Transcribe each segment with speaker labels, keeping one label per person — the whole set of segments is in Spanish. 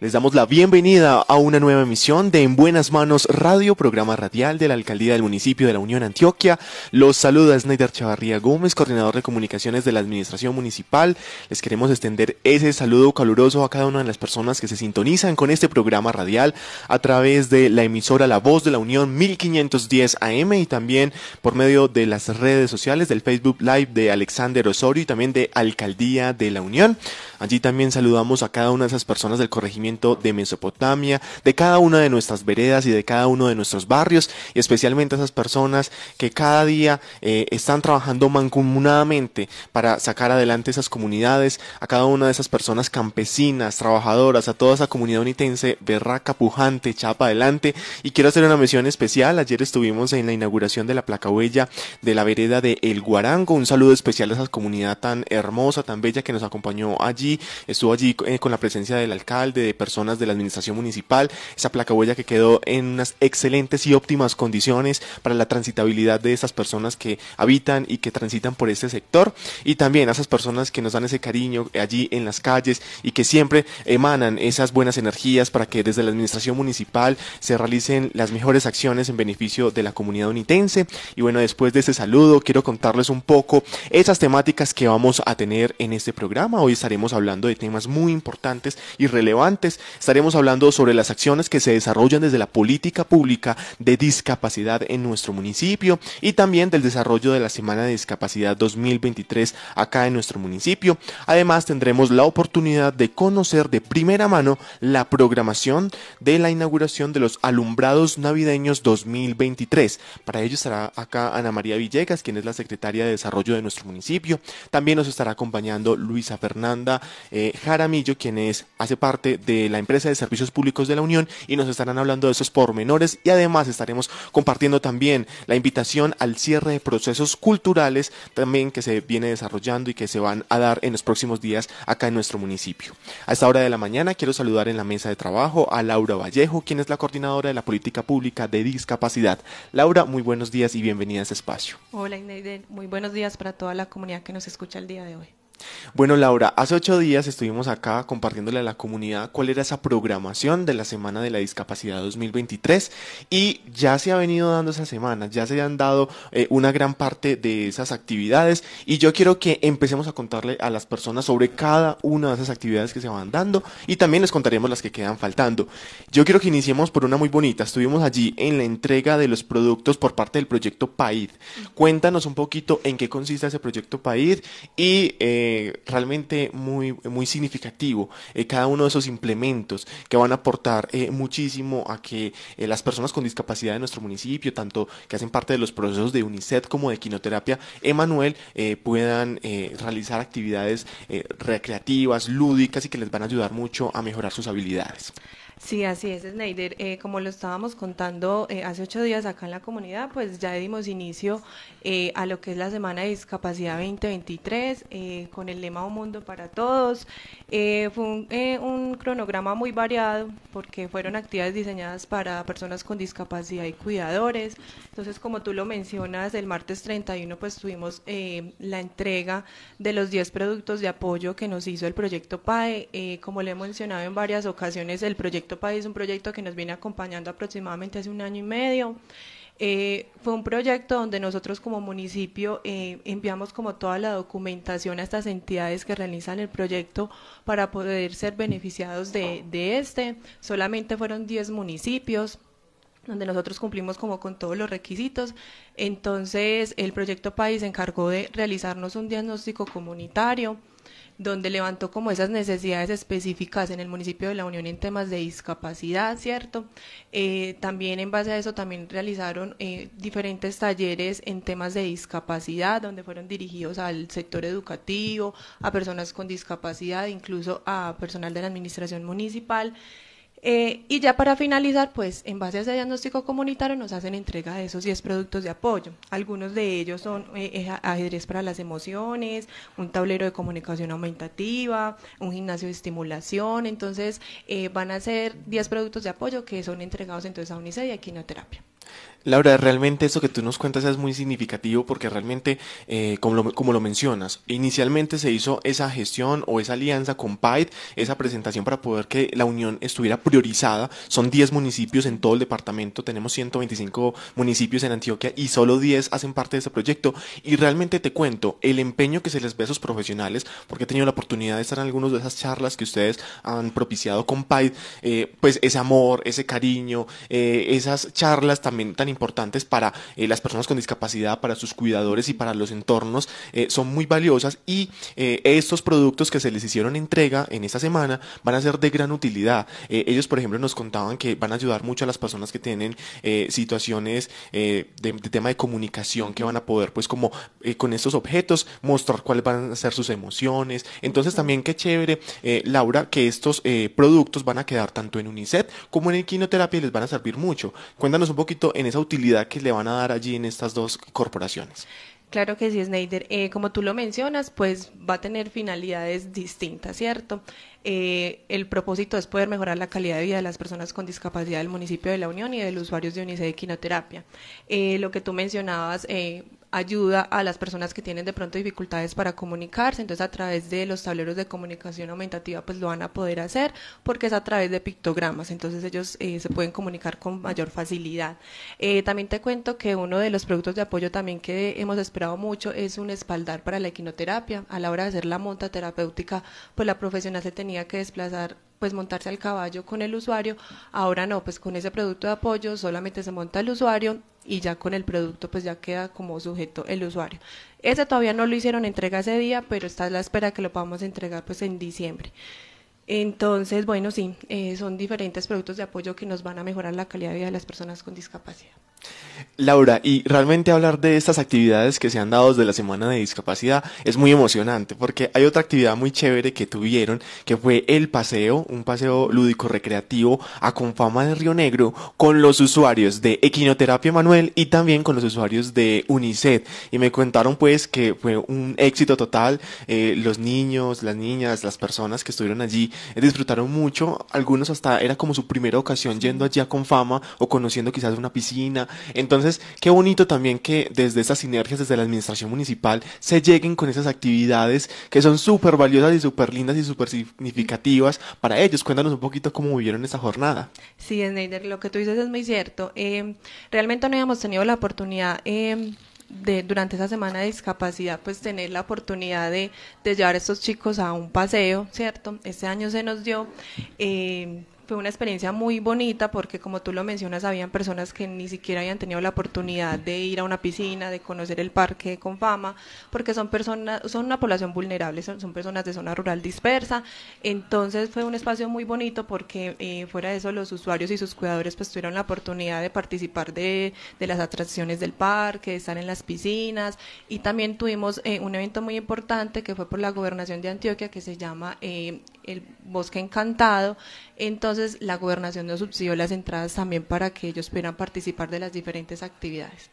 Speaker 1: Les damos la bienvenida a una nueva emisión de En Buenas Manos Radio, programa radial de la Alcaldía del Municipio de la Unión Antioquia. Los saluda Snyder Chavarría Gómez, coordinador de comunicaciones de la Administración Municipal. Les queremos extender ese saludo caluroso a cada una de las personas que se sintonizan con este programa radial a través de la emisora La Voz de la Unión 1510 AM y también por medio de las redes sociales del Facebook Live de Alexander Osorio y también de Alcaldía de la Unión. Allí también saludamos a cada una de esas personas del corregimiento de Mesopotamia, de cada una de nuestras veredas y de cada uno de nuestros barrios, y especialmente a esas personas que cada día eh, están trabajando mancomunadamente para sacar adelante esas comunidades, a cada una de esas personas campesinas, trabajadoras, a toda esa comunidad unitense, berraca, pujante, chapa adelante. Y quiero hacer una mención especial, ayer estuvimos en la inauguración de la placa huella de la vereda de El Guarango, un saludo especial a esa comunidad tan hermosa, tan bella que nos acompañó allí, estuvo allí eh, con la presencia del alcalde, de personas de la administración municipal, esa placa huella que quedó en unas excelentes y óptimas condiciones para la transitabilidad de esas personas que habitan y que transitan por este sector y también a esas personas que nos dan ese cariño eh, allí en las calles y que siempre emanan esas buenas energías para que desde la administración municipal se realicen las mejores acciones en beneficio de la comunidad unitense y bueno después de ese saludo quiero contarles un poco esas temáticas que vamos a tener en este programa hoy estaremos hablando de temas muy importantes y relevantes Estaremos hablando sobre las acciones que se desarrollan desde la política pública de discapacidad en nuestro municipio y también del desarrollo de la Semana de Discapacidad 2023 acá en nuestro municipio. Además tendremos la oportunidad de conocer de primera mano la programación de la inauguración de los alumbrados navideños 2023. Para ello estará acá Ana María Villegas, quien es la secretaria de Desarrollo de nuestro municipio. También nos estará acompañando Luisa Fernanda eh, Jaramillo, quien es, hace parte de la empresa de servicios públicos de la Unión y nos estarán hablando de esos pormenores y además estaremos compartiendo también la invitación al cierre de procesos culturales también que se viene desarrollando y que se van a dar en los próximos días acá en nuestro municipio. A esta hora de la mañana quiero saludar en la mesa de trabajo a Laura Vallejo, quien es la coordinadora de la política pública de discapacidad. Laura, muy buenos días y bienvenida a este espacio.
Speaker 2: Hola muy buenos días para toda la comunidad que nos escucha el día de hoy.
Speaker 1: Bueno, Laura, hace ocho días estuvimos acá compartiéndole a la comunidad cuál era esa programación de la Semana de la Discapacidad 2023 y ya se ha venido dando esa semana, ya se han dado eh, una gran parte de esas actividades y yo quiero que empecemos a contarle a las personas sobre cada una de esas actividades que se van dando y también les contaremos las que quedan faltando. Yo quiero que iniciemos por una muy bonita, estuvimos allí en la entrega de los productos por parte del proyecto PAID. Cuéntanos un poquito en qué consiste ese proyecto PAID y... Eh, eh, realmente muy, muy significativo eh, cada uno de esos implementos que van a aportar eh, muchísimo a que las personas con discapacidad de nuestro municipio, tanto que hacen parte de los procesos de UNICEF como de Quinoterapia Emanuel, puedan realizar actividades recreativas, lúdicas y que les van a ayudar mucho a mejorar sus habilidades.
Speaker 2: Sí, así es, Snyder. Eh, como lo estábamos contando eh, hace ocho días acá en la comunidad, pues ya dimos inicio eh, a lo que es la Semana de Discapacidad 2023 con el lema Un Mundo para Todos. fue un, cronograma muy variado porque fueron actividades diseñadas para personas con discapacidad y cuidadores. Entonces, como tú lo mencionas, el martes 31 pues tuvimos la entrega de los 10 productos de apoyo que nos hizo el proyecto PAE. como le he mencionado en varias ocasiones, el proyecto Proyecto País, un proyecto que nos viene acompañando aproximadamente hace un año y medio. Eh, fue un proyecto donde nosotros como municipio eh, enviamos como toda la documentación a estas entidades que realizan el proyecto para poder ser beneficiados de, de este. Solamente fueron 10 municipios, donde nosotros cumplimos como con todos los requisitos. Entonces, el proyecto País se encargó de realizarnos un diagnóstico comunitario donde levantó como esas necesidades específicas en el municipio de La Unión en temas de discapacidad, ¿cierto? Eh, también en base a eso también realizaron eh, diferentes talleres en temas de discapacidad, donde fueron dirigidos al sector educativo, a personas con discapacidad, incluso a personal de la administración municipal. Eh, y ya para finalizar, pues en base a ese diagnóstico comunitario nos hacen entrega de esos 10 productos de apoyo. Algunos de ellos son eh, ajedrez para las emociones, un tablero de comunicación aumentativa, un gimnasio de estimulación. Entonces eh, van a ser 10 productos de apoyo que son entregados entonces a UNICEF y a quimioterapia.
Speaker 1: Laura, realmente eso que tú nos cuentas es muy significativo porque realmente, eh, como, lo, como, lo, mencionas, inicialmente se hizo esa gestión o esa alianza con PAID, esa presentación para poder que la unión estuviera priorizada. Son 10 municipios en todo el departamento, tenemos 125 municipios en Antioquia y solo 10 hacen parte de ese proyecto. Y realmente te cuento el empeño que se les ve a esos profesionales, porque he tenido la oportunidad de estar en algunas de esas charlas que ustedes han propiciado con PAID, eh, pues ese amor, ese cariño, eh, esas charlas también importantes para eh, las personas con discapacidad, para sus cuidadores y para los entornos, eh, son muy valiosas y eh, estos productos que se les hicieron entrega en esta semana van a ser de gran utilidad. ellos, por ejemplo, nos contaban que van a ayudar mucho a las personas que tienen situaciones de, tema de comunicación, que van a poder, pues, como con estos objetos, mostrar cuáles van a ser sus emociones. Entonces, también qué chévere, Laura, que estos productos van a quedar tanto en UNICEF como en el quinoterapia y les van a servir mucho. Cuéntanos un poquito en esa utilidad que le van a dar allí en estas dos corporaciones.
Speaker 2: Claro que sí, Sneider. Eh, como tú lo mencionas, pues va a tener finalidades distintas, ¿cierto? Eh, el propósito es poder mejorar la calidad de vida de las personas con discapacidad del municipio de La Unión y de los usuarios de UNICE de quinoterapia. Eh, lo que tú mencionabas, ayuda a las personas que tienen de pronto dificultades para comunicarse, entonces a través de los tableros de comunicación aumentativa pues lo van a poder hacer porque es a través de pictogramas, entonces ellos eh, se pueden comunicar con mayor facilidad. Eh, también te cuento que uno de los productos de apoyo también que hemos esperado mucho es un espaldar para la equinoterapia. A la hora de hacer la monta terapéutica, pues la profesional se tenía que desplazar pues montarse al caballo con el usuario. Ahora no, pues con ese producto de apoyo solamente se monta el usuario y ya con el producto pues ya queda como sujeto el usuario. Ese todavía no lo hicieron entrega ese día, pero está a la espera que lo podamos entregar pues en diciembre. Entonces, bueno, sí, eh, son diferentes productos de apoyo que nos van a mejorar la calidad de vida de las personas con discapacidad.
Speaker 1: Laura, y realmente hablar de estas actividades que se han dado desde la Semana de Discapacidad es muy emocionante porque hay otra actividad muy chévere que tuvieron que fue el paseo, un paseo lúdico recreativo a Confama de Río Negro con los usuarios de Equinoterapia Manuel y también con los usuarios de UNICEF. Y me contaron pues que fue un éxito total, eh, los niños, las niñas, las personas que estuvieron allí eh, disfrutaron mucho, algunos hasta era como su primera ocasión yendo allí a Confama o conociendo quizás una piscina entonces, qué bonito también que desde esas sinergias, desde la administración municipal, se lleguen con esas actividades que son súper valiosas y súper lindas y súper significativas para ellos. Cuéntanos un poquito cómo vivieron esa jornada.
Speaker 2: Sí, Sneider, lo que tú dices es muy cierto. Em, realmente no habíamos tenido la oportunidad. Em, de, durante esa semana de discapacidad, pues tener la oportunidad de, llevar a estos chicos a un paseo, ¿cierto? Este año se nos dio. Em, fue una experiencia muy bonita porque como tú lo mencionas, habían personas que ni siquiera habían tenido la oportunidad de ir a una piscina, de conocer el parque con fama, porque son personas, son una población vulnerable, son, personas de zona rural dispersa. Entonces fue un espacio muy bonito porque eh, fuera de eso los usuarios y sus cuidadores pues, tuvieron la oportunidad de participar de, de las atracciones del parque, de estar en las piscinas y también tuvimos eh, un evento muy importante que fue por la gobernación de Antioquia que se llama eh, el Bosque Encantado. Entonces, la gobernación nos subsidió las entradas también para que ellos puedan participar de las diferentes actividades.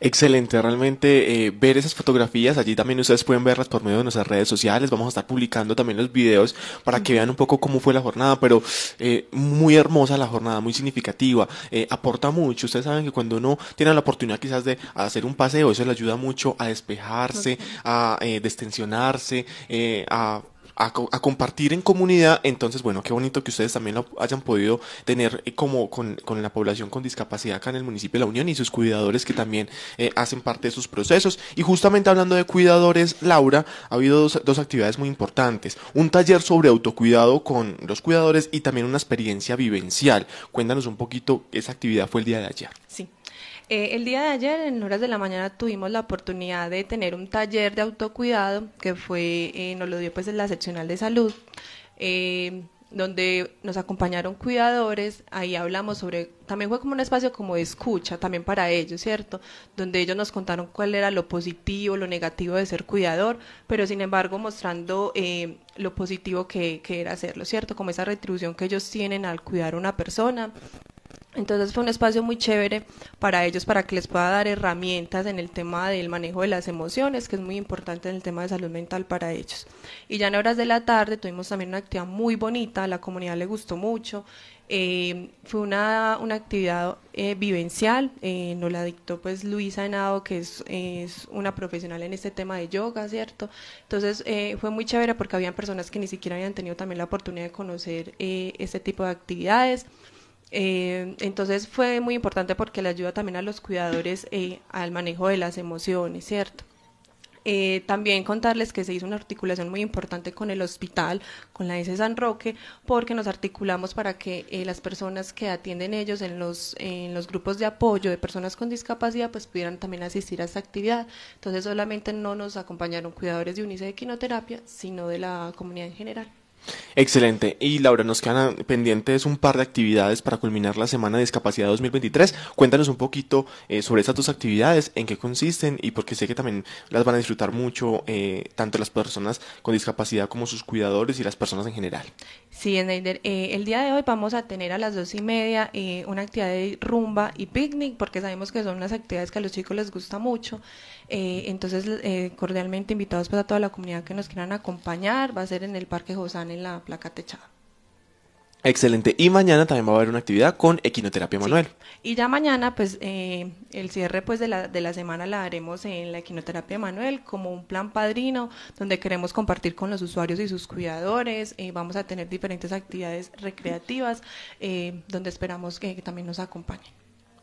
Speaker 1: Excelente, realmente eh, ver esas fotografías, allí también ustedes pueden verlas por medio de nuestras redes sociales, vamos a estar publicando también los videos para que vean un poco cómo fue la jornada, pero eh, muy hermosa la jornada, muy significativa, eh, aporta mucho, ustedes saben que cuando uno tiene la oportunidad quizás de hacer un paseo, eso le ayuda mucho a despejarse, a destensionarse, a a, compartir en comunidad. Entonces, bueno, qué bonito que ustedes también lo hayan podido tener eh, como con, la población con discapacidad acá en el municipio de La Unión y sus cuidadores que también eh, hacen parte de sus procesos. Y justamente hablando de cuidadores, Laura, ha habido dos, dos actividades muy importantes. Un taller sobre autocuidado con los cuidadores y también una experiencia vivencial. Cuéntanos un poquito, esa actividad fue el día de ayer. Sí,
Speaker 2: eh, el día de ayer, en horas de la mañana, tuvimos la oportunidad de tener un taller de autocuidado que fue, eh, nos lo dio pues en la seccional de salud, eh, donde nos acompañaron cuidadores, ahí hablamos sobre, también fue como un espacio como de escucha, también para ellos, ¿cierto? Donde ellos nos contaron cuál era lo positivo, lo negativo de ser cuidador, pero sin embargo mostrando eh, lo positivo que, que era hacerlo, ¿cierto? Como esa retribución que ellos tienen al cuidar a una persona entonces fue un espacio muy chévere para ellos, para que les pueda dar herramientas en el tema del manejo de las emociones, que es muy importante en el tema de salud mental para ellos. Y ya en horas de la tarde tuvimos también una actividad muy bonita, a la comunidad le gustó mucho. Eh, fue una, actividad eh, vivencial, eh, nos la dictó pues Luisa Henao, que es, es, una profesional en este tema de yoga, ¿cierto? Entonces fue muy chévere porque habían personas que ni siquiera habían tenido también la oportunidad de conocer este tipo de actividades. Eh, entonces fue muy importante porque le ayuda también a los cuidadores eh, al manejo de las emociones, ¿cierto? Eh, también contarles que se hizo una articulación muy importante con el hospital, con la S. San Roque, porque nos articulamos para que las personas que atienden ellos en los, los grupos de apoyo de personas con discapacidad pues pudieran también asistir a esta actividad. Entonces solamente no nos acompañaron cuidadores de UNICEF de quinoterapia, sino de la comunidad en general.
Speaker 1: Excelente. Y Laura, nos quedan pendientes un par de actividades para culminar la Semana de Discapacidad 2023. Cuéntanos un poquito eh, sobre estas dos actividades, en qué consisten y porque sé que también las van a disfrutar mucho eh, tanto las personas con discapacidad como sus cuidadores y las personas en general.
Speaker 2: Sí, Snyder. Eh, el día de hoy vamos a tener a las dos y media una actividad de rumba y picnic porque sabemos que son unas actividades que a los chicos les gusta mucho. Eh, entonces, eh, cordialmente invitados para pues, a toda la comunidad que nos quieran acompañar. Va a ser en el Parque Josán, en la placa techada.
Speaker 1: Excelente. Y mañana también va a haber una actividad con equinoterapia, Manuel.
Speaker 2: Y ya mañana, pues, eh, el cierre pues de la, semana la haremos en la equinoterapia, Manuel, como un plan padrino, donde queremos compartir con los usuarios y sus cuidadores. vamos a tener diferentes actividades recreativas, donde esperamos que también nos acompañen.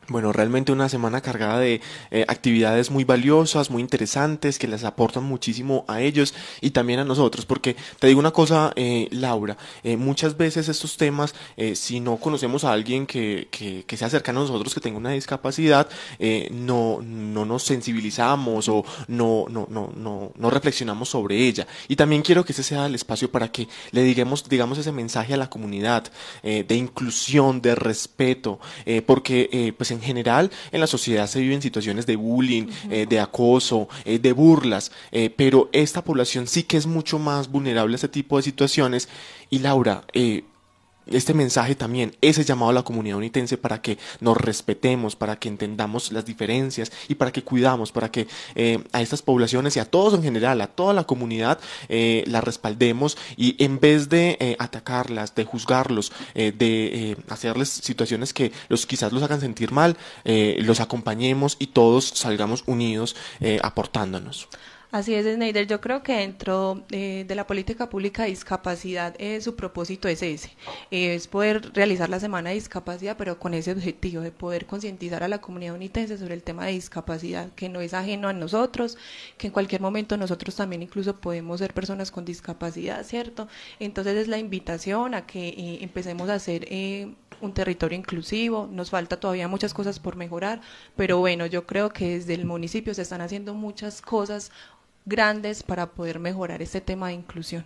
Speaker 1: Bueno, realmente una semana cargada de eh, actividades muy valiosas, muy interesantes, que les aportan muchísimo a ellos y también a nosotros, porque te digo una cosa, eh, Laura, eh, muchas veces estos temas, si no conocemos a alguien que, que, que, sea cercano a nosotros, que tenga una discapacidad, no, no nos sensibilizamos o no, no, no, reflexionamos sobre ella. Y también quiero que ese sea el espacio para que le digamos, digamos ese mensaje a la comunidad de inclusión, de respeto, porque pues en en general en la sociedad se viven situaciones de bullying, eh, de acoso, eh, de burlas, eh, pero esta población sí que es mucho más vulnerable a este tipo de situaciones. Y Laura, este mensaje también, ese llamado a la comunidad unitense para que nos respetemos, para que entendamos las diferencias y para que cuidamos, para que eh, a estas poblaciones y a todos en general, a toda la comunidad, eh, la respaldemos y en vez de eh, atacarlas, de juzgarlos, eh, de hacerles situaciones que los quizás los hagan sentir mal, los acompañemos y todos salgamos unidos aportándonos.
Speaker 2: Así es, Sneider, Yo creo que dentro eh, de la política pública de discapacidad, su propósito es ese, es poder realizar la semana de discapacidad, pero con ese objetivo de poder concientizar a la comunidad unitense sobre el tema de discapacidad, que no es ajeno a nosotros, que en cualquier momento nosotros también incluso podemos ser personas con discapacidad, ¿cierto? Entonces es la invitación a que eh, empecemos a hacer eh, un territorio inclusivo, nos falta todavía muchas cosas por mejorar, pero bueno, yo creo que desde el municipio se están haciendo muchas cosas grandes para poder mejorar ese tema de inclusión.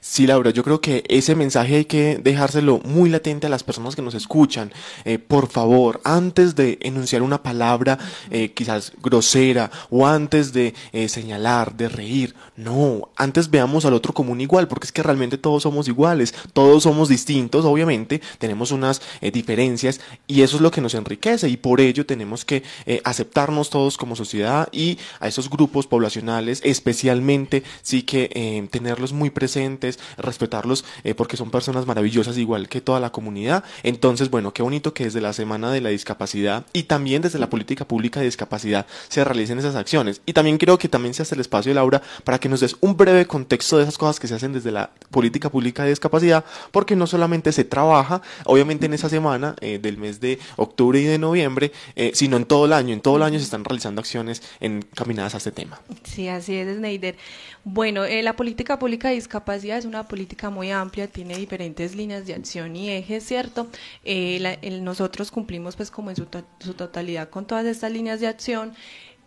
Speaker 1: Sí, Laura, yo creo que ese mensaje hay que dejárselo muy latente a las personas que nos escuchan. Eh, por favor, antes de enunciar una palabra eh, quizás grosera o antes de eh, señalar, de reír, no, antes veamos al otro como un igual, porque es que realmente todos somos iguales, todos somos distintos, obviamente, tenemos unas diferencias y eso es lo que nos enriquece y por ello tenemos que aceptarnos todos como sociedad y a esos grupos poblacionales especialmente sí que tenerlos muy presentes respetarlos eh, porque son personas maravillosas igual que toda la comunidad. Entonces, bueno, qué bonito que desde la Semana de la Discapacidad y también desde la política pública de discapacidad se realicen esas acciones. Y también creo que también se hace el espacio, Laura, para que nos des un breve contexto de esas cosas que se hacen desde la política pública de discapacidad, porque no solamente se trabaja, obviamente en esa semana eh, del mes de octubre y de noviembre, eh, sino en todo el año. En todo el año se están realizando acciones encaminadas a este tema.
Speaker 2: Sí, así es, Sneider. Bueno, la política pública de discapacidad discapacidad es una política muy amplia, tiene diferentes líneas de acción y ejes, ¿cierto? Eh, nosotros cumplimos pues como en su, totalidad con todas estas líneas de acción.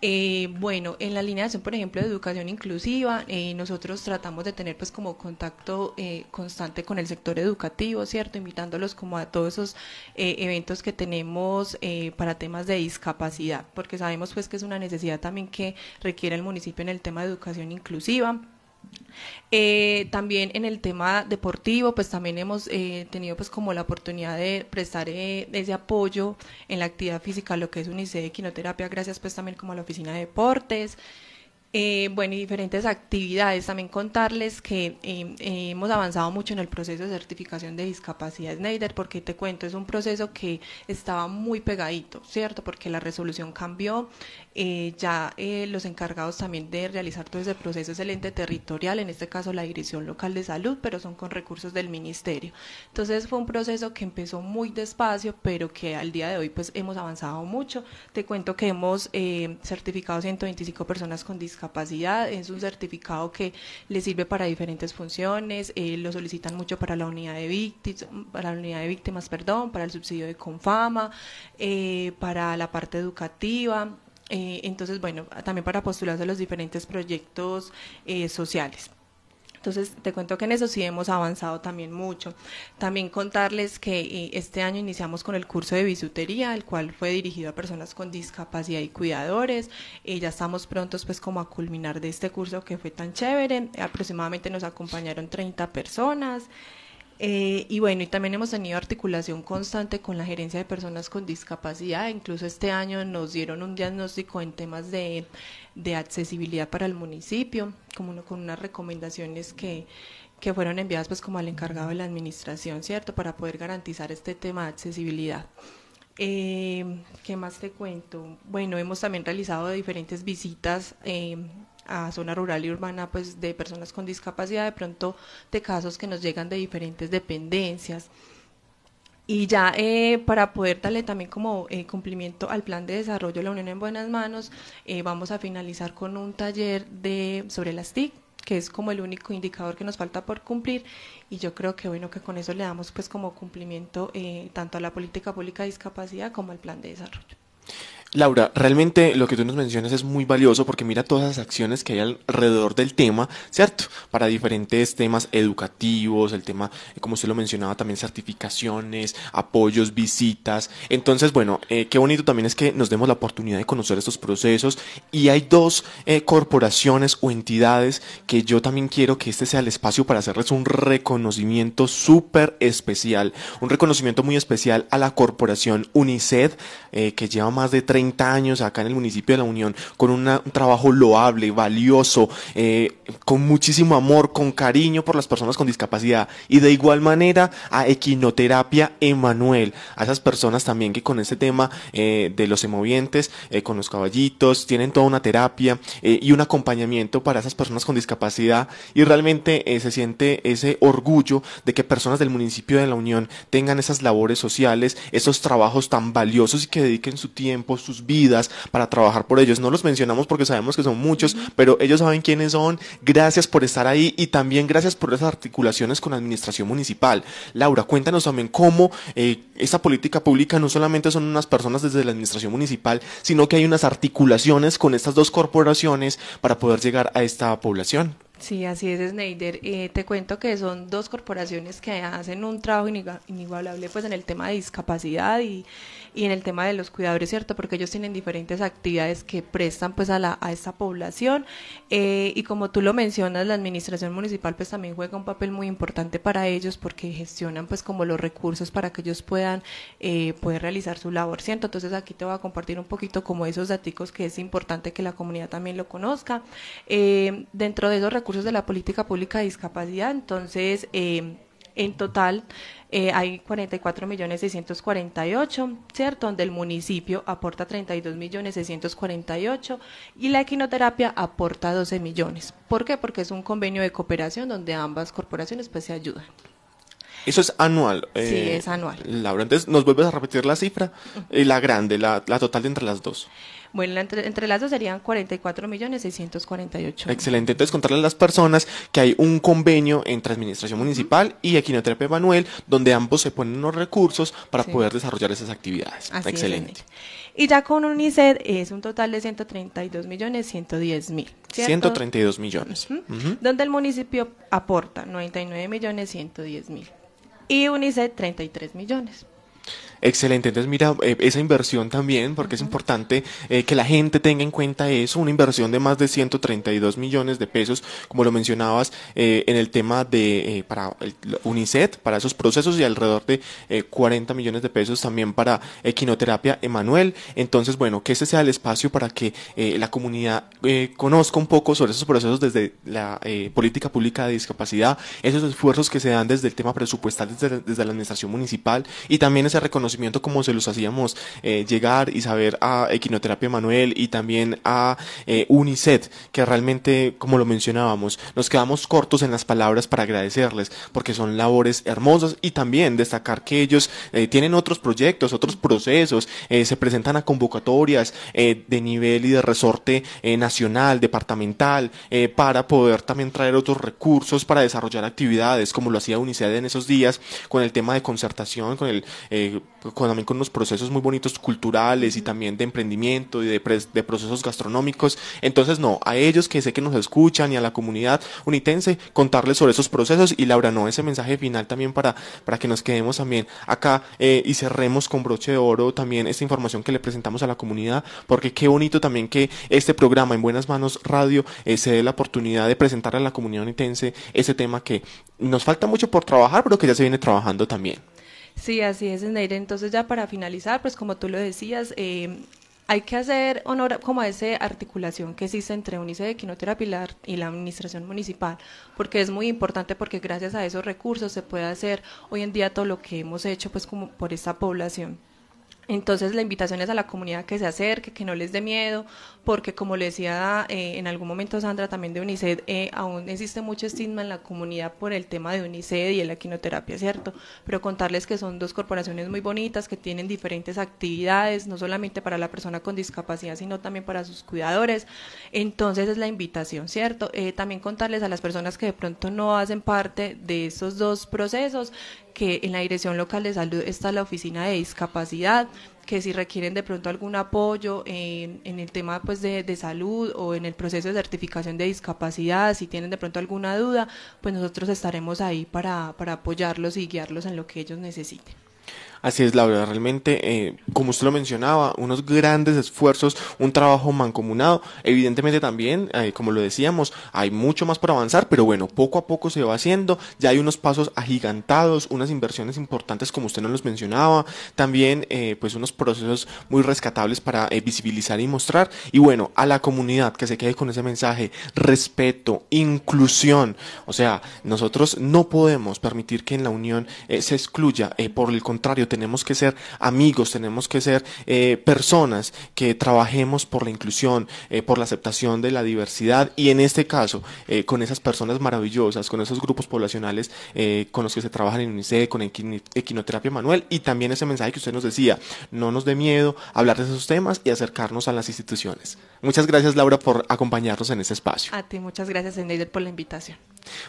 Speaker 2: Eh, bueno, en la línea de acción, por ejemplo, de educación inclusiva, eh, nosotros tratamos de tener pues como contacto constante con el sector educativo, ¿cierto? Invitándolos como a todos esos eventos que tenemos para temas de discapacidad, porque sabemos pues que es una necesidad también que requiere el municipio en el tema de educación inclusiva. Eh, también en el tema deportivo, pues también hemos eh, tenido pues como la oportunidad de prestar eh, ese apoyo en la actividad física, lo que es UNICE de Quinoterapia, gracias pues también como a la Oficina de Deportes, eh, bueno, y diferentes actividades. También contarles que eh, eh, hemos avanzado mucho en el proceso de certificación de discapacidad Sneider, porque te cuento, es un proceso que estaba muy pegadito, ¿cierto? Porque la resolución cambió. ya los encargados también de realizar todo ese proceso es el ente territorial, en este caso la Dirección Local de Salud, pero son con recursos del Ministerio. Entonces fue un proceso que empezó muy despacio, pero que al día de hoy pues hemos avanzado mucho. Te cuento que hemos certificado 125 personas con discapacidad es un certificado que le sirve para diferentes funciones, eh, lo solicitan mucho para la unidad de víctimas, para la unidad de víctimas, perdón, para el subsidio de Confama, eh, para la parte educativa. Eh, entonces, bueno, también para postularse a los diferentes proyectos sociales. Entonces, te cuento que en eso sí hemos avanzado también mucho. También contarles que eh, este año iniciamos con el curso de bisutería, el cual fue dirigido a personas con discapacidad y cuidadores. Eh, ya estamos prontos pues como a culminar de este curso que fue tan chévere. Aproximadamente nos acompañaron 30 personas. Eh, y bueno, y también hemos tenido articulación constante con la gerencia de personas con discapacidad. Incluso este año nos dieron un diagnóstico en temas de de accesibilidad para el municipio, como uno, con unas recomendaciones que, que fueron enviadas pues como al encargado de la administración, ¿cierto? Para poder garantizar este tema de accesibilidad. Eh, ¿Qué más te cuento? Bueno, hemos también realizado diferentes visitas eh, a zona rural y urbana pues de personas con discapacidad, de pronto de casos que nos llegan de diferentes dependencias. Y ya eh, para poder darle también como eh, cumplimiento al plan de desarrollo de La Unión en Buenas Manos, eh, vamos a finalizar con un taller de, sobre las TIC, que es como el único indicador que nos falta por cumplir. Y yo creo que bueno, que con eso le damos pues como cumplimiento tanto a la política pública de discapacidad como al plan de desarrollo.
Speaker 1: Laura, realmente lo que tú nos mencionas es muy valioso porque mira todas las acciones que hay alrededor del tema, ¿cierto? Para diferentes temas educativos, el tema, eh, como usted lo mencionaba, también certificaciones, apoyos, visitas. Entonces, bueno, eh, qué bonito también es que nos demos la oportunidad de conocer estos procesos y hay dos eh, corporaciones o entidades que yo también quiero que este sea el espacio para hacerles un reconocimiento súper especial, un reconocimiento muy especial a la corporación UNICEF que lleva más de 30 años acá en el municipio de La Unión, con un trabajo loable, valioso, eh, con muchísimo amor, con cariño por las personas con discapacidad. Y de igual manera a Equinoterapia Emanuel, a esas personas también que con este tema eh, de los emovientes, eh, con los caballitos, tienen toda una terapia y un acompañamiento para esas personas con discapacidad. Y realmente se siente ese orgullo de que personas del municipio de La Unión tengan esas labores sociales, esos trabajos tan valiosos y que dediquen su tiempo, sus vidas, para trabajar por ellos. No los mencionamos porque sabemos que son muchos, pero ellos saben quiénes son. Gracias por estar ahí y también gracias por esas articulaciones con la administración municipal. Laura, cuéntanos también cómo eh, esta política pública no solamente son unas personas desde la administración municipal, sino que hay unas articulaciones con estas dos corporaciones para poder llegar a esta población.
Speaker 2: Sí, así es, Sneider. Eh, te cuento que son dos corporaciones que hacen un trabajo inigualable pues, en el tema de discapacidad y y en el tema de los cuidadores, ¿cierto? Porque ellos tienen diferentes actividades que prestan pues a, la, a esta población eh, y como tú lo mencionas, la administración municipal pues también juega un papel muy importante para ellos porque gestionan pues como los recursos para que ellos puedan eh, poder realizar su labor, ¿cierto? Entonces aquí te voy a compartir un poquito como esos datos que es importante que la comunidad también lo conozca. Eh, dentro de esos recursos de la política pública de discapacidad, entonces... Eh, en total eh, hay 44 millones ¿cierto? Donde el municipio aporta 32 millones y la equinoterapia aporta 12 millones. ¿Por qué? Porque es un convenio de cooperación donde ambas corporaciones pues se ayudan.
Speaker 1: Eso es anual. sí, eh, es anual. Laura, entonces nos vuelves a repetir la cifra, y eh, la grande, la, la total entre las dos.
Speaker 2: Bueno, entre, entre las dos serían 44 millones 648.
Speaker 1: Excelente. Entonces, contarle a las personas que hay un convenio entre Administración Municipal y Equinoterapia Manuel, donde ambos se ponen los recursos para poder desarrollar esas actividades. Así Excelente.
Speaker 2: y ya con UNICEF es un total de 132 millones 110 mil. ¿cierto?
Speaker 1: 132 millones.
Speaker 2: Donde el municipio aporta 99 millones 110 mil. Y UNICEF 33 millones.
Speaker 1: Excelente, entonces mira, eh, esa inversión también, porque es importante eh, que la gente tenga en cuenta eso, una inversión de más de 132 millones de pesos, como lo mencionabas, eh, en el tema de para el UNICEF, para esos procesos y alrededor de 40 millones de pesos también para equinoterapia Emanuel. Entonces, bueno, que ese sea el espacio para que la comunidad conozca un poco sobre esos procesos desde la política pública de discapacidad, esos esfuerzos que se dan desde el tema presupuestal, desde, la administración municipal y también ese reconocimiento conocimiento como se los hacíamos eh, llegar y saber a Equinoterapia Manuel y también a eh, que realmente, como lo mencionábamos, nos quedamos cortos en las palabras para agradecerles, porque son labores hermosas y también destacar que ellos eh, tienen otros proyectos, otros procesos, eh, se presentan a convocatorias de nivel y de resorte nacional, departamental, para poder también traer otros recursos para desarrollar actividades, como lo hacía UNICED en esos días, con el tema de concertación, con el pues, también con unos procesos muy bonitos culturales y también de emprendimiento y de, procesos gastronómicos. Entonces, no, a ellos que sé que nos escuchan y a la comunidad unitense, contarles sobre esos procesos y Laura, no, ese mensaje final también para, que nos quedemos también acá eh, y cerremos con broche de oro también esta información que le presentamos a la comunidad, porque qué bonito también que este programa en Buenas Manos Radio eh, se dé la oportunidad de presentar a la comunidad unitense ese tema que nos falta mucho por trabajar, pero que ya se viene trabajando también.
Speaker 2: Sí, así es, Neire. Entonces ya para finalizar, pues como tú lo decías, em, hay que hacer honor como a esa articulación que existe entre UNICEF, Quinoterapia y la Administración Municipal, porque es muy importante porque gracias a esos recursos se puede hacer hoy en día todo lo que hemos hecho pues como por esta población. Entonces la invitación es a la comunidad que se acerque, que no les dé miedo, porque como le decía eh, en algún momento Sandra también de UNICEF, eh, aún existe mucho estigma en la comunidad por el tema de UNICEF y de la quinoterapia, ¿cierto? Pero contarles que son dos corporaciones muy bonitas, que tienen diferentes actividades, no solamente para la persona con discapacidad, sino también para sus cuidadores. Entonces es la invitación, ¿cierto? Eh, también contarles a las personas que de pronto no hacen parte de esos dos procesos que en la Dirección Local de Salud está la Oficina de Discapacidad, que si requieren de pronto algún apoyo en, el tema pues de, salud o en el proceso de certificación de discapacidad, si tienen de pronto alguna duda, pues nosotros estaremos ahí para, para apoyarlos y guiarlos en lo que ellos necesiten.
Speaker 1: Así es, Laura, realmente, eh, como usted lo mencionaba, unos grandes esfuerzos, un trabajo mancomunado. Evidentemente también, eh, como lo decíamos, hay mucho más por avanzar, pero bueno, poco a poco se va haciendo, ya hay unos pasos agigantados, unas inversiones importantes como usted nos los mencionaba, también eh, pues unos procesos muy rescatables para visibilizar y mostrar. Y bueno, a la comunidad que se quede con ese mensaje, respeto, inclusión. O sea, nosotros no podemos permitir que en la Unión se excluya, por el contrario, tenemos que ser amigos, tenemos que ser eh, personas que trabajemos por la inclusión, eh, por la aceptación de la diversidad y en este caso eh, con esas personas maravillosas, con esos grupos poblacionales con los que se trabajan en UNICEF, con Equinoterapia Manuel y también ese mensaje que usted nos decía, no nos dé miedo hablar de esos temas y acercarnos a las instituciones. Muchas gracias Laura por acompañarnos en este espacio.
Speaker 2: A ti, muchas gracias Eneider, por la invitación.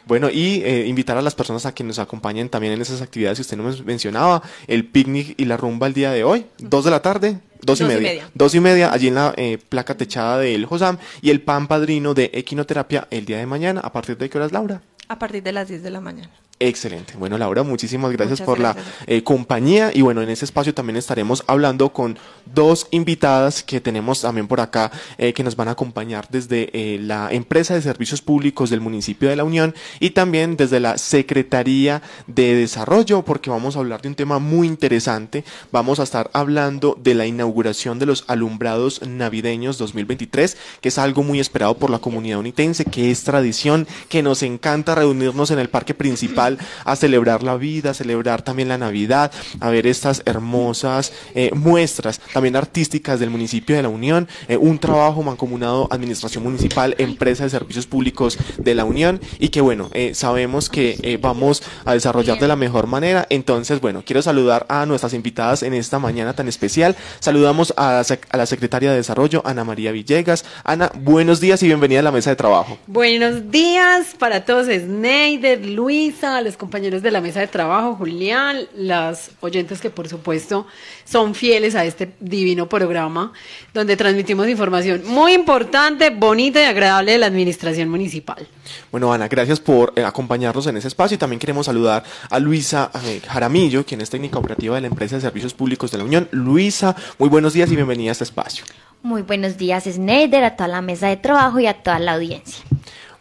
Speaker 1: Bueno, y invitar a las personas a que nos acompañen también en esas actividades que usted nos mencionaba. El picnic y la rumba el día de hoy, dos de la tarde, dos, y, media, dos y media allí en la eh, placa techada del Josam y el pan padrino de equinoterapia el día de mañana. ¿A partir de qué horas, Laura?
Speaker 2: A partir de las diez de la mañana.
Speaker 1: Excelente. Bueno, Laura, muchísimas gracias por la eh, compañía. Y bueno, en ese espacio también estaremos hablando con dos invitadas que tenemos también por acá, eh, que nos van a acompañar desde eh, la empresa de servicios públicos del municipio de La Unión y también desde la Secretaría de Desarrollo, porque vamos a hablar de un tema muy interesante. Vamos a estar hablando de la inauguración de los alumbrados navideños 2023, que es algo muy esperado por la comunidad unitense, que es tradición, que nos encanta reunirnos en el parque principal a celebrar la vida, a celebrar también la Navidad, a ver estas hermosas eh, muestras también artísticas del municipio de La Unión, eh, un trabajo mancomunado Administración Municipal, Empresa de Servicios Públicos de La Unión y que bueno, eh, sabemos que vamos a desarrollar de la mejor manera. Entonces, bueno, quiero saludar a nuestras invitadas en esta mañana tan especial. Saludamos a la, a la secretaria de Desarrollo, Ana María Villegas. Ana, buenos días y bienvenida a la mesa de trabajo.
Speaker 3: Buenos días para todos, Sneider, Luisa, los compañeros de la mesa de trabajo, Julián, las oyentes que por supuesto son fieles a este divino programa, donde transmitimos información muy importante, bonita y agradable de la administración municipal.
Speaker 1: Bueno, Ana, gracias por eh, acompañarnos en ese espacio y también queremos saludar a Luisa eh, Jaramillo, quien es técnica operativa de la empresa de servicios públicos de la Unión. Luisa, muy buenos días y bienvenida a este espacio.
Speaker 4: Muy buenos días, Snyder, a toda la mesa de trabajo y a toda la audiencia.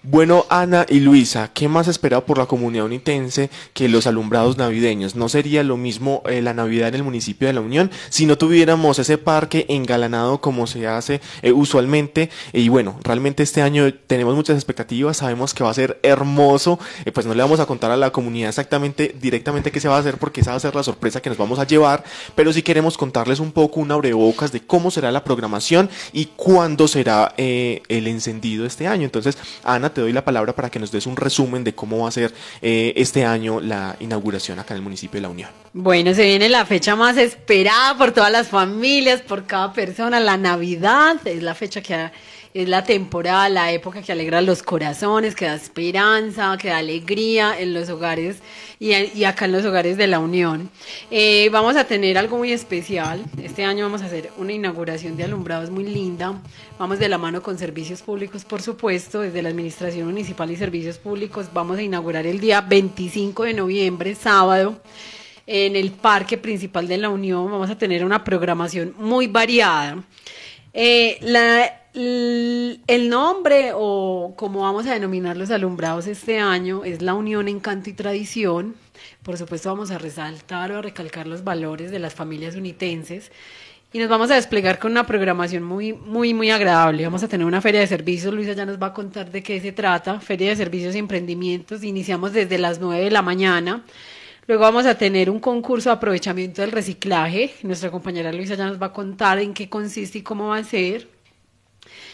Speaker 1: Bueno, Ana y Luisa, ¿qué más esperado por la comunidad unitense que los alumbrados navideños? No sería lo mismo eh, la Navidad en el municipio de La Unión si no tuviéramos ese parque engalanado como se hace eh, usualmente. y bueno, realmente este año tenemos muchas expectativas, sabemos que va a ser hermoso. Eh, pues no le vamos a contar a la comunidad exactamente, directamente qué se va a hacer porque esa va a ser la sorpresa que nos vamos a llevar. Pero sí queremos contarles un poco, un abrebocas de cómo será la programación y cuándo será el encendido este año. Entonces, Ana, te doy la palabra para que nos des un resumen de cómo va a ser eh, este año la inauguración acá en el municipio de La Unión.
Speaker 3: Bueno, se viene la fecha más esperada por todas las familias, por cada persona, la Navidad, es la fecha que... Ha es la temporada, la época que alegra los corazones, que da esperanza, que da alegría en los hogares y, acá en los hogares de la Unión. Eh, vamos a tener algo muy especial. Este año vamos a hacer una inauguración de alumbrados muy linda. Vamos de la mano con servicios públicos, por supuesto, desde la Administración Municipal y Servicios Públicos. Vamos a inaugurar el día 25 de noviembre, sábado en el Parque Principal de la Unión. Vamos a tener una programación muy variada. Eh, la el nombre, o como vamos a denominar los alumbrados este año, es la unión encanto y tradición. Por supuesto, vamos a resaltar o a recalcar los valores de las familias unitenses. Y nos vamos a desplegar con una programación muy, muy, muy agradable. Vamos a tener una feria de servicios. Luisa ya nos va a contar de qué se trata. Feria de servicios y emprendimientos. Iniciamos desde las 9 de la mañana. Luego vamos a tener un concurso de aprovechamiento del reciclaje. Nuestra compañera Luisa ya nos va a contar en qué consiste y cómo va a ser.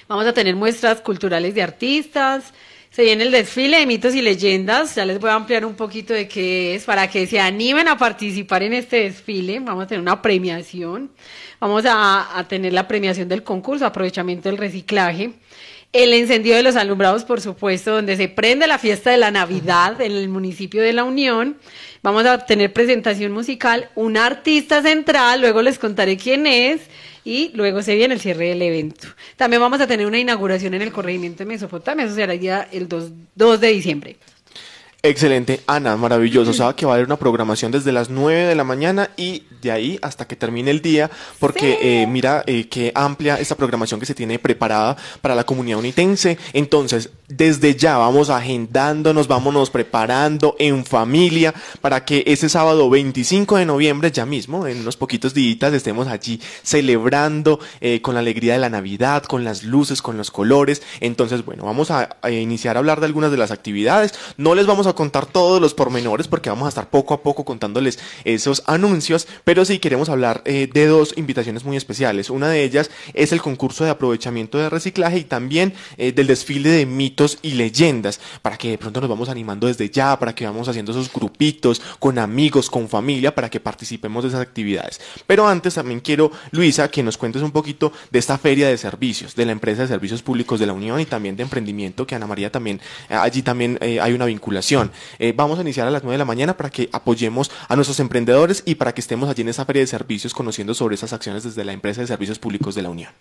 Speaker 3: Vamos a tener muestras culturales de artistas. Se viene el desfile de mitos y leyendas. Ya les voy a ampliar un poquito de qué es para que se animen a participar en este desfile. Vamos a tener una premiación. Vamos a, tener la premiación del concurso, aprovechamiento del reciclaje. El encendido de los alumbrados, por supuesto, donde se prende la fiesta de la Navidad en el municipio de La Unión. Vamos a tener presentación musical, un artista central, luego les contaré quién es y luego se viene el cierre del evento. También vamos a tener una inauguración en el corregimiento de Mesopotamia, eso será el el 2 de diciembre.
Speaker 1: Excelente, Ana, maravilloso. ¿sabes Sabe que va a haber una programación desde las 9 de la mañana y de ahí hasta que termine el día, porque eh, mira que eh, qué amplia esta programación que se tiene preparada para la comunidad unitense. Entonces, desde ya vamos agendándonos, vámonos preparando en familia para que ese sábado 25 de noviembre, ya mismo, en unos poquitos días, estemos allí celebrando eh, con la alegría de la Navidad, con las luces, con los colores. Entonces, bueno, vamos a, a iniciar a hablar de algunas de las actividades. No les vamos a contar todos los pormenores porque vamos a estar poco a poco contándoles esos anuncios, pero sí queremos hablar eh, de dos invitaciones muy especiales. Una de ellas es el concurso de aprovechamiento de reciclaje y también eh, del desfile de mitos y leyendas, para que de pronto nos vamos animando desde ya, para que vamos haciendo esos grupitos con amigos, con familia, para que participemos de esas actividades. Pero antes también quiero, Luisa, que nos cuentes un poquito de esta feria de servicios, de la empresa de servicios públicos de la Unión y también de emprendimiento, que Ana María también, eh, allí también hay una vinculación. Eh, vamos a iniciar a las 9 de la mañana para que apoyemos a nuestros emprendedores y para que estemos allí en esa feria de servicios conociendo sobre esas acciones desde la empresa de servicios públicos de la Unión.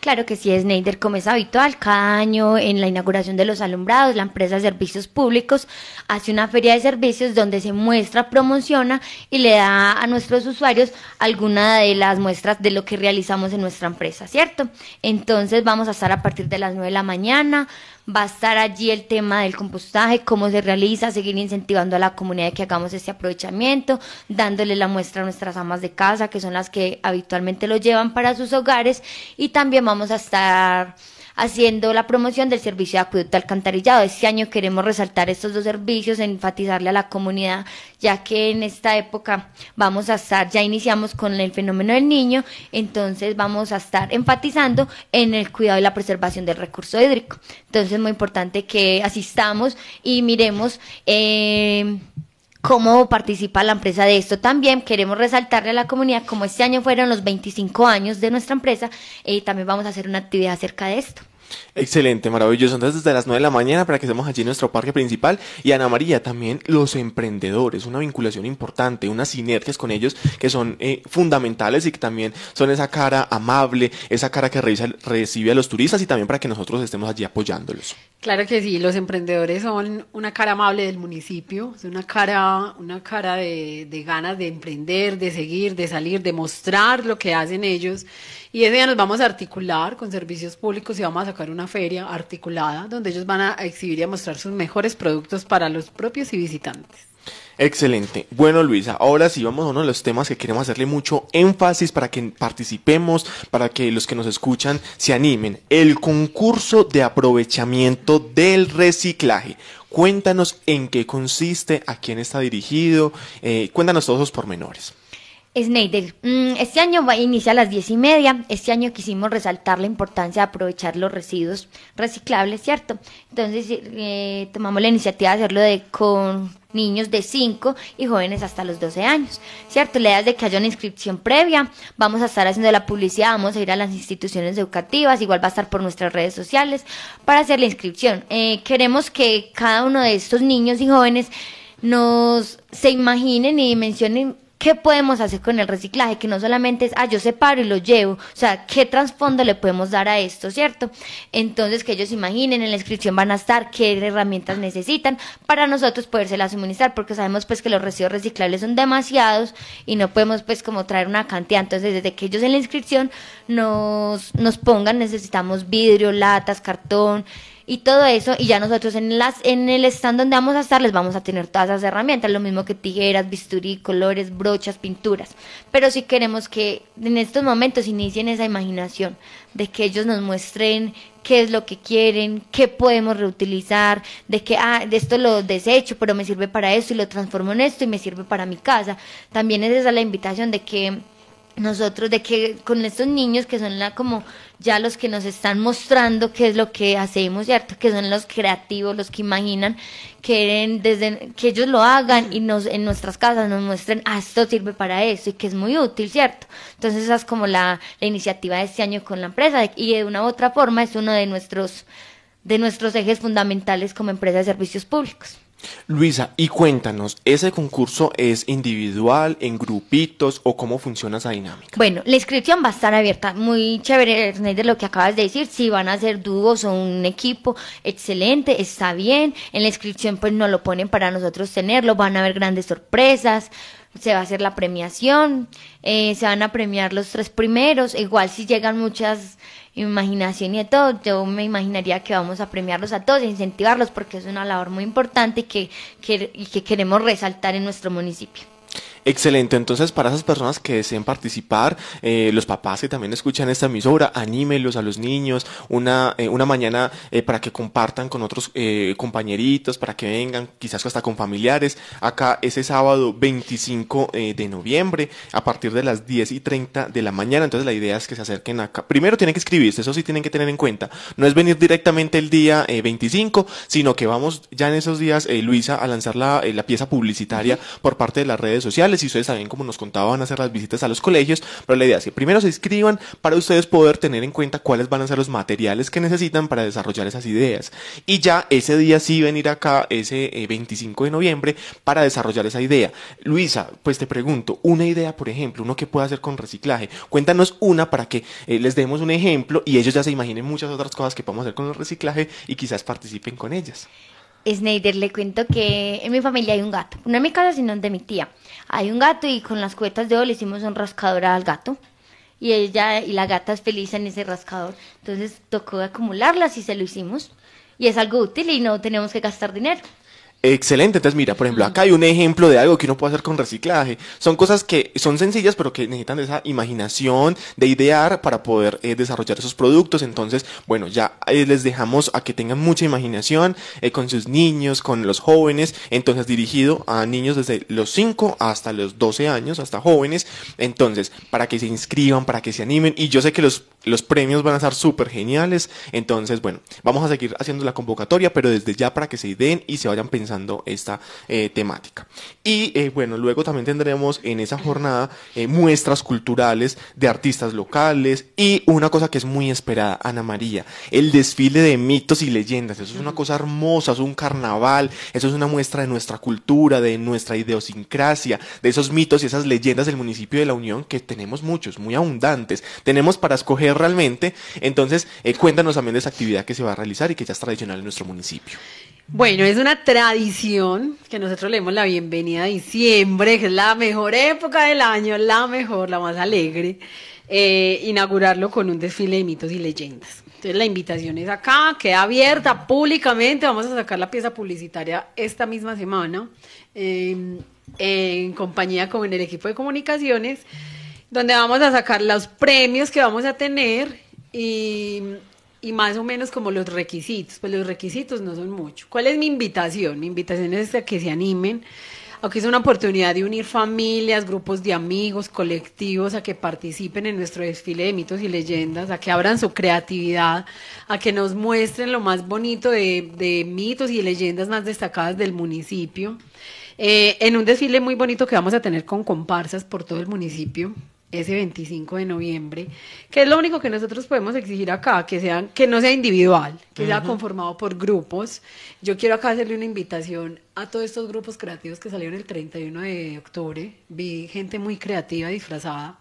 Speaker 4: Claro que sí, Sneider. como es habitual, cada año en la inauguración de los alumbrados, la empresa de servicios públicos hace una feria de servicios donde se muestra, promociona y le da a nuestros usuarios alguna de las muestras de lo que realizamos en nuestra empresa, ¿cierto? Entonces vamos a estar a partir de las 9 de la mañana, va a estar allí el tema del compostaje, cómo se realiza, seguir incentivando a la comunidad que hagamos este aprovechamiento, dándole la muestra a nuestras amas de casa, que son las que habitualmente lo llevan para sus hogares, y también vamos a estar haciendo la promoción del servicio de acueducto alcantarillado. Este año queremos resaltar estos dos servicios, enfatizarle a la comunidad, ya que en esta época vamos a estar, ya iniciamos con el fenómeno del niño, entonces vamos a estar enfatizando en el cuidado y la preservación del recurso hídrico. Entonces es muy importante que asistamos y miremos. Eh, cómo participa la empresa de esto. También queremos resaltarle a la comunidad, como este año fueron los 25 años de nuestra empresa, y eh, también vamos a hacer una actividad acerca
Speaker 1: de esto. Excelente, maravilloso. Entonces, desde las 9 de la mañana para que estemos allí en nuestro parque principal. Y Ana María, también los emprendedores, una vinculación importante, unas sinergias con ellos que son eh, fundamentales y que también son esa cara amable, esa cara que recibe a los turistas y también para que nosotros estemos allí apoyándolos.
Speaker 3: Claro que sí, los emprendedores son una cara amable del municipio, es una cara, una cara de ganas de emprender, de seguir, de salir, de mostrar lo que hacen ellos y ese día nos vamos a articular con servicios públicos y vamos a sacar una feria articulada donde ellos van a exhibir y a mostrar sus mejores productos para los propios y visitantes.
Speaker 1: Excelente. Bueno, Luisa, ahora sí vamos a uno de los temas que queremos hacerle mucho énfasis para que participemos, para que los que nos escuchan se animen. El concurso de aprovechamiento del reciclaje. Cuéntanos en qué consiste, a quién está dirigido, eh, cuéntanos todos los pormenores.
Speaker 4: Snyder, mm, este año va a iniciar a las diez y media. Este año quisimos resaltar la importancia de aprovechar los residuos reciclables, ¿cierto? Entonces eh, eh, tomamos la iniciativa de hacerlo de, con niños de 5 y jóvenes hasta los 12 años, ¿cierto? La idea es de que haya una inscripción previa, vamos a estar haciendo la publicidad, vamos a ir a las instituciones educativas, igual va a estar por nuestras redes sociales para hacer la inscripción. Eh, queremos que cada uno de estos niños y jóvenes nos se imaginen y mencionen ¿Qué podemos hacer con el reciclaje? Que no solamente es, ah, yo separo y lo llevo. O sea, ¿qué trasfondo le podemos dar a esto, cierto? Entonces, que ellos imaginen, en la inscripción van a estar qué herramientas necesitan para nosotros podérselas suministrar, porque sabemos pues que los residuos reciclables son demasiados y no podemos pues como traer una cantidad. Entonces, desde que ellos en la inscripción nos, nos pongan, necesitamos vidrio, latas, cartón, y todo eso. Y ya nosotros en, las, en el stand donde vamos a estar les vamos a tener todas esas herramientas, lo mismo que tijeras, bisturí, colores, brochas, pinturas. Pero sí queremos que en estos momentos inicien esa imaginación de que ellos nos muestren qué es lo que quieren, qué podemos reutilizar, de que ah, de esto lo desecho, pero me sirve para esto y lo transformo en esto y me sirve para mi casa. También es esa la invitación de que nosotros, de que con estos niños que son la como ya los que nos están mostrando qué es lo que hacemos, ¿cierto? Que son los creativos, los que imaginan, que, desde, que ellos lo hagan y nos, en nuestras casas nos muestren, ah, esto sirve para eso y que es muy útil, ¿cierto? Entonces esa es como la, la iniciativa de este año con la empresa y de una u otra forma es uno de nuestros, de nuestros ejes fundamentales como empresa de servicios públicos.
Speaker 1: Luisa, y cuéntanos, ¿ese concurso es individual, en grupitos o cómo funciona esa dinámica?
Speaker 4: Bueno, la inscripción va a estar abierta. Muy chévere, de lo que acabas de decir. Si van a ser dúos o un equipo, excelente, está bien. En la inscripción, pues no lo ponen para nosotros tenerlo. Van a haber grandes sorpresas se va a hacer la premiación, eh, se van a premiar los tres primeros, igual si llegan muchas imaginación y de todo, yo me imaginaría que vamos a premiarlos a todos, e incentivarlos, porque es una labor muy importante y que, que, y que queremos resaltar en nuestro municipio.
Speaker 1: Excelente, entonces para esas personas que deseen participar, eh, los papás que también escuchan esta emisora, anímelos a los niños, una, eh, una mañana eh, para que compartan con otros compañeritos, para que vengan, quizás hasta con familiares, acá ese sábado 25 de noviembre a partir de las 10 y 30 de la mañana, entonces la idea es que se acerquen acá. Primero tienen que escribirse, eso sí tienen que tener en cuenta, no es venir directamente el día 25, sino que vamos ya en esos días, Luisa, a lanzar la pieza publicitaria por parte de las redes sociales, y ustedes saben como nos contaban hacer las visitas a los colegios, pero la idea es que primero se inscriban para ustedes poder tener en cuenta cuáles van a ser los materiales que necesitan para desarrollar esas ideas. Y ya ese día sí venir acá, ese 25 eh, de noviembre, para desarrollar esa idea. Luisa, pues te pregunto, una idea, por ejemplo, uno que pueda hacer con reciclaje. Cuéntanos una para que eh, les demos un ejemplo y ellos ya se imaginen muchas otras cosas que podemos hacer con el reciclaje y quizás participen con ellas.
Speaker 4: Snyder, le cuento que en mi familia hay un gato. No en mi casa, sino de mi tía hay un gato y con las cuetas de oro le hicimos un rascador al gato. Y ella y la gata es feliz en ese rascador. Entonces tocó acumularlas y se lo hicimos. Y es algo útil y no tenemos que gastar dinero.
Speaker 1: Excelente, entonces mira, por ejemplo, acá hay un ejemplo de algo que uno puede hacer con reciclaje. Son cosas que son sencillas, pero que necesitan esa imaginación, de idear para poder eh, desarrollar esos productos. Entonces, bueno, ya eh, les dejamos a que tengan mucha imaginación eh, con sus niños, con los jóvenes. Entonces, dirigido a niños desde los 5 hasta los 12 años, hasta jóvenes. Entonces, para que se inscriban, para que se animen. Y yo sé que los, los premios van a estar súper geniales. Entonces, bueno, vamos a seguir haciendo la convocatoria, pero desde ya para que se ideen y se vayan pensando esta eh, temática. Y eh, bueno, luego también tendremos en esa jornada eh, muestras culturales de artistas locales y una cosa que es muy esperada, Ana María, el desfile de mitos y leyendas. Eso es una cosa hermosa, es un carnaval, eso es una muestra de nuestra cultura, de nuestra idiosincrasia, de esos mitos y esas leyendas del municipio de La Unión que tenemos muchos, muy abundantes. Tenemos para escoger realmente. Entonces, cuéntanos también de esa actividad que se va a realizar y que ya es tradicional en nuestro municipio.
Speaker 3: Bueno, es una tradición que nosotros leemos la bienvenida a diciembre, que es la mejor época del año, la mejor, la más alegre, eh, inaugurarlo con un desfile de mitos y leyendas. Entonces la invitación es acá, queda abierta públicamente, vamos a sacar la pieza publicitaria esta misma semana, em, en compañía con el equipo de comunicaciones, donde vamos a sacar los premios que vamos a tener y y más o menos como los requisitos, pues los requisitos no son muchos. ¿Cuál es mi invitación? Mi invitación es a que se animen, a que es una oportunidad de unir familias, grupos de amigos, colectivos, a que participen en nuestro desfile de mitos y leyendas, a que abran su creatividad, a que nos muestren lo más bonito de, de mitos y leyendas más destacadas del municipio. Eh, en un desfile muy bonito que vamos a tener con comparsas por todo el municipio ese 25 de noviembre, que es lo único que nosotros podemos exigir acá, que, sean, que no sea individual, que sea conformado por grupos. Yo quiero acá hacerle una invitación a todos estos grupos creativos que salieron el 31 de octubre. Vi gente muy creativa disfrazada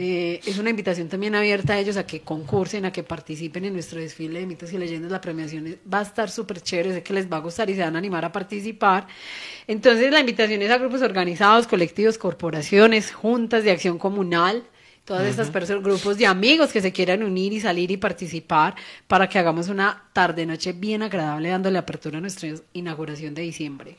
Speaker 3: eh, es una invitación también abierta a ellos a que concursen, a que participen en nuestro desfile de mitos y leyendas. La premiación va a estar súper chévere, sé que les va a gustar y se van a animar a participar. Entonces, la invitación es a grupos organizados, colectivos, corporaciones, juntas de acción comunal todas estos estas personas, grupos de amigos que se quieran unir y salir y participar para que hagamos una tarde-noche bien agradable dándole apertura a nuestra inauguración de diciembre.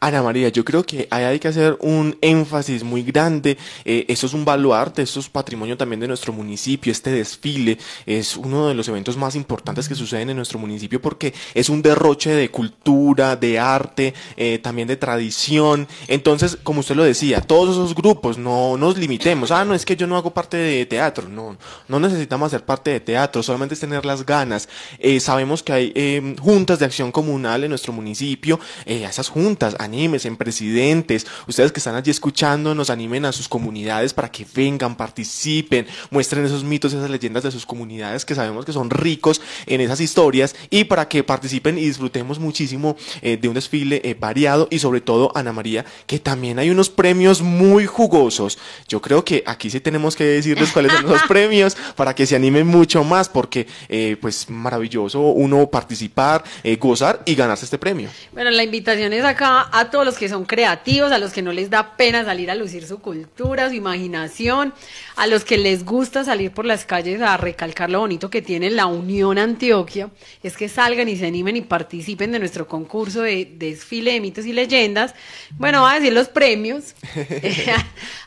Speaker 1: Ana María, yo creo que ahí hay que hacer un énfasis muy grande. Eh, eso es un baluarte, eso es patrimonio también de nuestro municipio. Este desfile es uno de los eventos más importantes que suceden en nuestro municipio porque es un derroche de cultura, de arte, eh, también de tradición. Entonces, como usted lo decía, todos esos grupos, no nos limitemos. Ah, no es que yo no hago parte de teatro. No, no necesitamos hacer parte de teatro, solamente es tener las ganas. Eh, sabemos que hay juntas de acción comunal en nuestro municipio. esas juntas en presidentes, ustedes que están allí escuchando, nos animen a sus comunidades para que vengan, participen, muestren esos mitos, esas leyendas de sus comunidades que sabemos que son ricos en esas historias y para que participen y disfrutemos muchísimo eh, de un desfile eh, variado y sobre todo, Ana María, que también hay unos premios muy jugosos. Yo creo que aquí sí tenemos que decirles cuáles son los premios para que se animen mucho más porque eh, pues maravilloso uno participar, gozar y ganarse este premio.
Speaker 3: Bueno, la invitación es acá a todos los que son creativos, a los que no les da pena salir a lucir su cultura, su imaginación, a los que les gusta salir por las calles a recalcar lo bonito que tiene la Unión Antioquia, es que salgan y se animen y participen de nuestro concurso de, desfile de mitos y leyendas. Bueno, voy a decir los premios. Eh,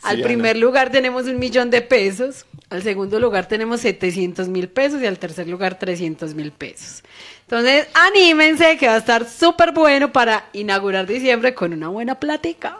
Speaker 3: al primer lugar tenemos un millón de pesos, al segundo lugar tenemos 700 mil pesos y al tercer lugar 300 mil pesos. Entonces, anímense que va a estar súper bueno para inaugurar diciembre con una buena plática.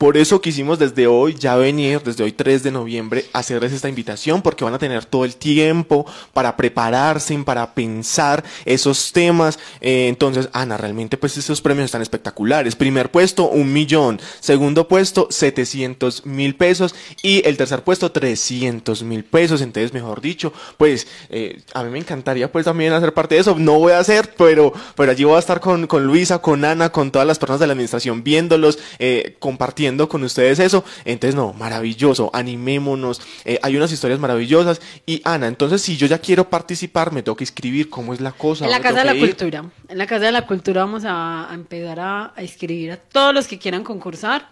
Speaker 1: Por eso quisimos desde hoy ya venir, desde hoy 3 de noviembre, hacerles esta invitación porque van a tener todo el tiempo para prepararse, para pensar esos temas. Eh, entonces, Ana, realmente pues esos premios están espectaculares. Primer puesto, un millón. Segundo puesto, 700 mil pesos. Y el tercer puesto, 300 mil pesos. Entonces, mejor dicho, pues eh, a mí me encantaría pues también hacer parte de eso. No voy a hacer, pero, pero allí voy a estar con, Luisa, con Ana, con todas las personas de la administración viéndolos, eh, compartiendo con ustedes eso. Entonces, no, maravilloso, animémonos. Eh, hay unas historias maravillosas. Y Ana, entonces, si yo ya quiero participar, me tengo que escribir ¿Cómo es la cosa? En la Casa de la Cultura.
Speaker 3: En la Casa de la Cultura vamos a, empezar a, escribir a todos los que quieran concursar.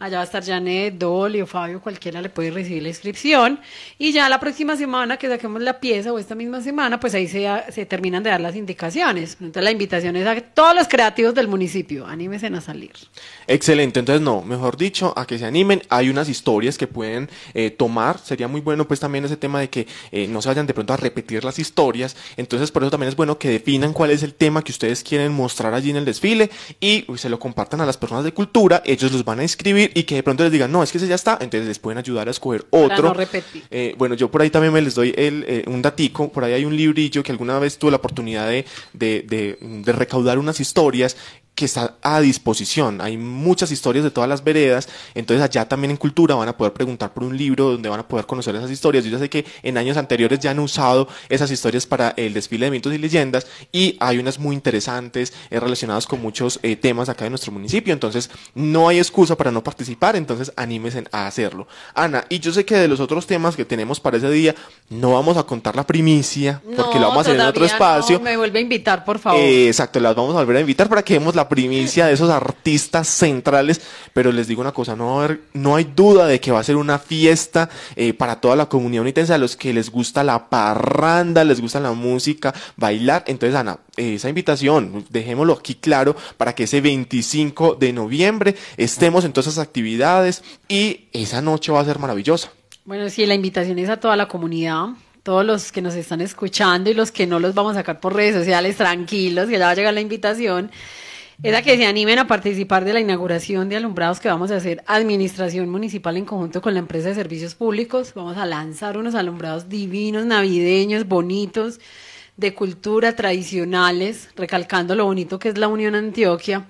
Speaker 3: Allá va a estar Janet, Dolly o Fabio, cualquiera le puede recibir la inscripción. Y ya la próxima semana que saquemos la pieza o esta misma semana, pues ahí se, terminan de dar las indicaciones. Entonces la invitación es a todos los creativos del municipio, anímense a salir.
Speaker 1: Excelente, entonces no, mejor dicho, a que se animen. Hay unas historias que pueden eh, tomar. Sería muy bueno pues también ese tema de que eh, no se vayan de pronto a repetir las historias. Entonces por eso también es bueno que definan cuál es el tema que ustedes quieren mostrar allí en el desfile y se lo compartan a las personas de cultura. Ellos los van a inscribir y que de pronto les digan, no, es que ese ya está, entonces les pueden ayudar a escoger otro. Eh, bueno, yo por ahí también me les doy el, eh, un datico, por ahí hay un librillo que alguna vez tuve la oportunidad de recaudar unas historias que está a disposición. Hay muchas historias de todas las veredas, entonces allá también en Cultura van a poder preguntar por un libro donde van a poder conocer esas historias. Yo ya sé que en años anteriores ya han usado esas historias para el desfile de mitos y leyendas y hay unas muy interesantes eh, relacionadas con muchos eh, temas acá de nuestro municipio, entonces no hay excusa para no participar, entonces anímense a hacerlo. Ana, y yo sé que de los otros temas que tenemos para ese día, no vamos a contar la primicia, porque lo vamos a hacer en otro espacio.
Speaker 3: me vuelve a invitar, por favor. Eh,
Speaker 1: exacto, las vamos a volver a invitar para que vemos la primicia de esos artistas centrales, pero les digo una cosa, no, no hay duda de que va a ser una fiesta eh, para toda la comunidad unitense, a los que les gusta la parranda, les gusta la música, bailar. Entonces, Ana, eh, esa invitación, dejémoslo aquí claro, para que ese 25 de noviembre estemos en todas esas actividades y esa noche va a ser maravillosa.
Speaker 3: Bueno, sí, la invitación es a toda la comunidad, todos los que nos están escuchando y los que no los vamos a sacar por redes sociales, tranquilos, que ya va a llegar la invitación a que se animen a participar de la inauguración de alumbrados que vamos a hacer Administración Municipal en conjunto con la empresa de servicios públicos. Vamos a lanzar unos alumbrados divinos, navideños, bonitos, de cultura, tradicionales, recalcando lo bonito que es la Unión Antioquia.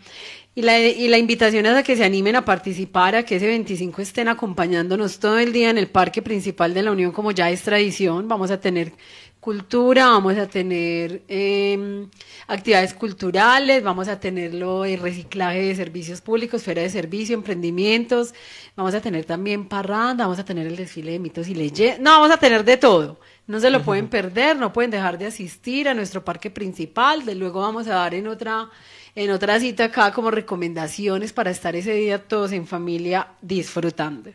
Speaker 3: Y la, y la, invitación es a que se animen a participar, a que ese 25 estén acompañándonos todo el día en el parque principal de la Unión, como ya es tradición. Vamos a tener cultura, vamos a tener em, actividades culturales, vamos a tener lo de eh, reciclaje de servicios públicos, esfera de servicio, emprendimientos, vamos a tener también parranda, vamos a tener el desfile de mitos y leyes, no, vamos a tener de todo. No se lo pueden perder, no pueden dejar de asistir a nuestro parque principal, de luego vamos a dar en otra en otra cita acá como recomendaciones para estar ese día todos en familia disfrutando.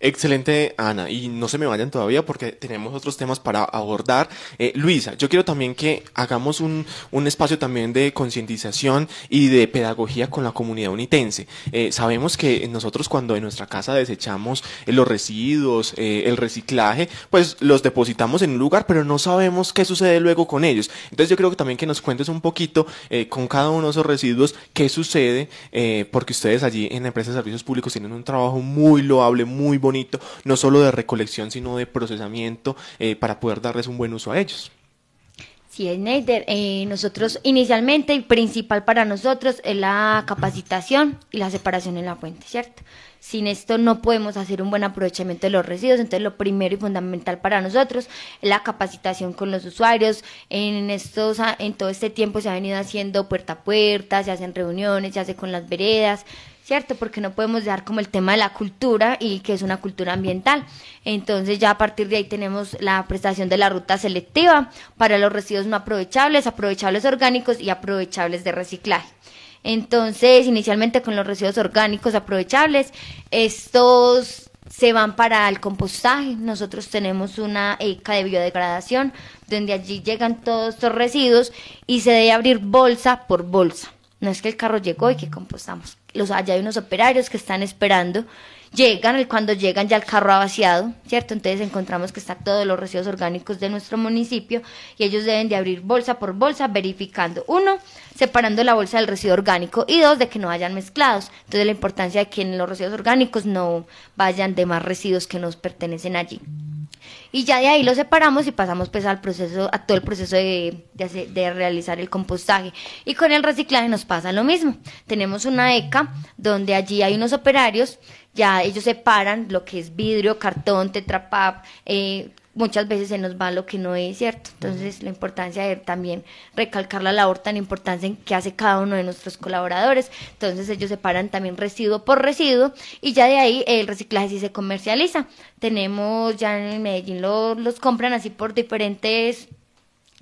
Speaker 1: Excelente, Ana. Y no se me vayan todavía porque tenemos otros temas para abordar. Eh, Luisa, yo quiero también que hagamos un, espacio también de concientización y de pedagogía con la comunidad unitense. Eh, sabemos que nosotros cuando en nuestra casa desechamos eh, los residuos, el reciclaje, pues los depositamos en un lugar, pero no sabemos qué sucede luego con ellos. Entonces yo creo que también que nos cuentes un poquito con cada uno de esos residuos qué sucede, porque ustedes allí en la empresa de servicios públicos tienen un trabajo muy loable, muy muy bonito, no solo de recolección, sino de procesamiento eh, para poder darles un buen uso a ellos.
Speaker 4: Sí, Neider, eh, nosotros inicialmente y principal para nosotros es la capacitación y la separación en la fuente, ¿cierto? Sin esto no podemos hacer un buen aprovechamiento de los residuos, entonces lo primero y fundamental para nosotros es la capacitación con los usuarios. En, estos, en todo este tiempo se ha venido haciendo puerta a puerta, se hacen reuniones, se hace con las veredas, ¿cierto? Porque no podemos dejar como el tema de la cultura y que es una cultura ambiental. Entonces ya a partir de ahí tenemos la prestación de la ruta selectiva para los residuos no aprovechables, aprovechables orgánicos y aprovechables de reciclaje. Entonces, inicialmente con los residuos orgánicos aprovechables, estos se van para el compostaje. Nosotros tenemos una ECA de biodegradación, donde allí llegan todos estos residuos y se debe abrir bolsa por bolsa. No es que el carro llegó y que compostamos los, allá hay unos operarios que están esperando. Llegan, y cuando llegan ya el carro ha vaciado, ¿cierto? Entonces encontramos que está todos los residuos orgánicos de nuestro municipio y ellos deben de abrir bolsa por bolsa verificando, uno, separando la bolsa del residuo orgánico y dos, de que no hayan mezclados. Entonces la importancia de que en los residuos orgánicos no vayan de más residuos que nos pertenecen allí y ya de ahí lo separamos y pasamos pues al proceso, a todo el proceso de, realizar el compostaje. Y con el reciclaje nos pasa lo mismo. Tenemos una ECA donde allí hay unos operarios ya ellos separan lo que es vidrio, cartón, tetrapap, eh, muchas veces se nos va lo que no es cierto. Entonces, la importancia de también recalcar la labor tan importante en que hace cada uno de nuestros colaboradores. Entonces, ellos separan también residuo por residuo y ya de ahí el reciclaje sí se comercializa. Tenemos ya en Medellín los compran así por diferentes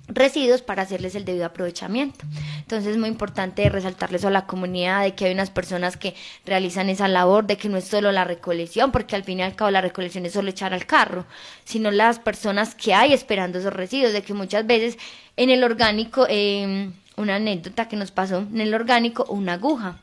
Speaker 4: residuos para hacerles el debido aprovechamiento. Entonces es muy importante resaltarles a la comunidad de que hay unas personas que realizan esa labor, de que no es solo la recolección, porque al fin y al cabo la recolección es solo echar al carro, sino las personas que hay esperando esos residuos, de que muchas veces en el orgánico, eh, una anécdota que nos pasó, en el orgánico una aguja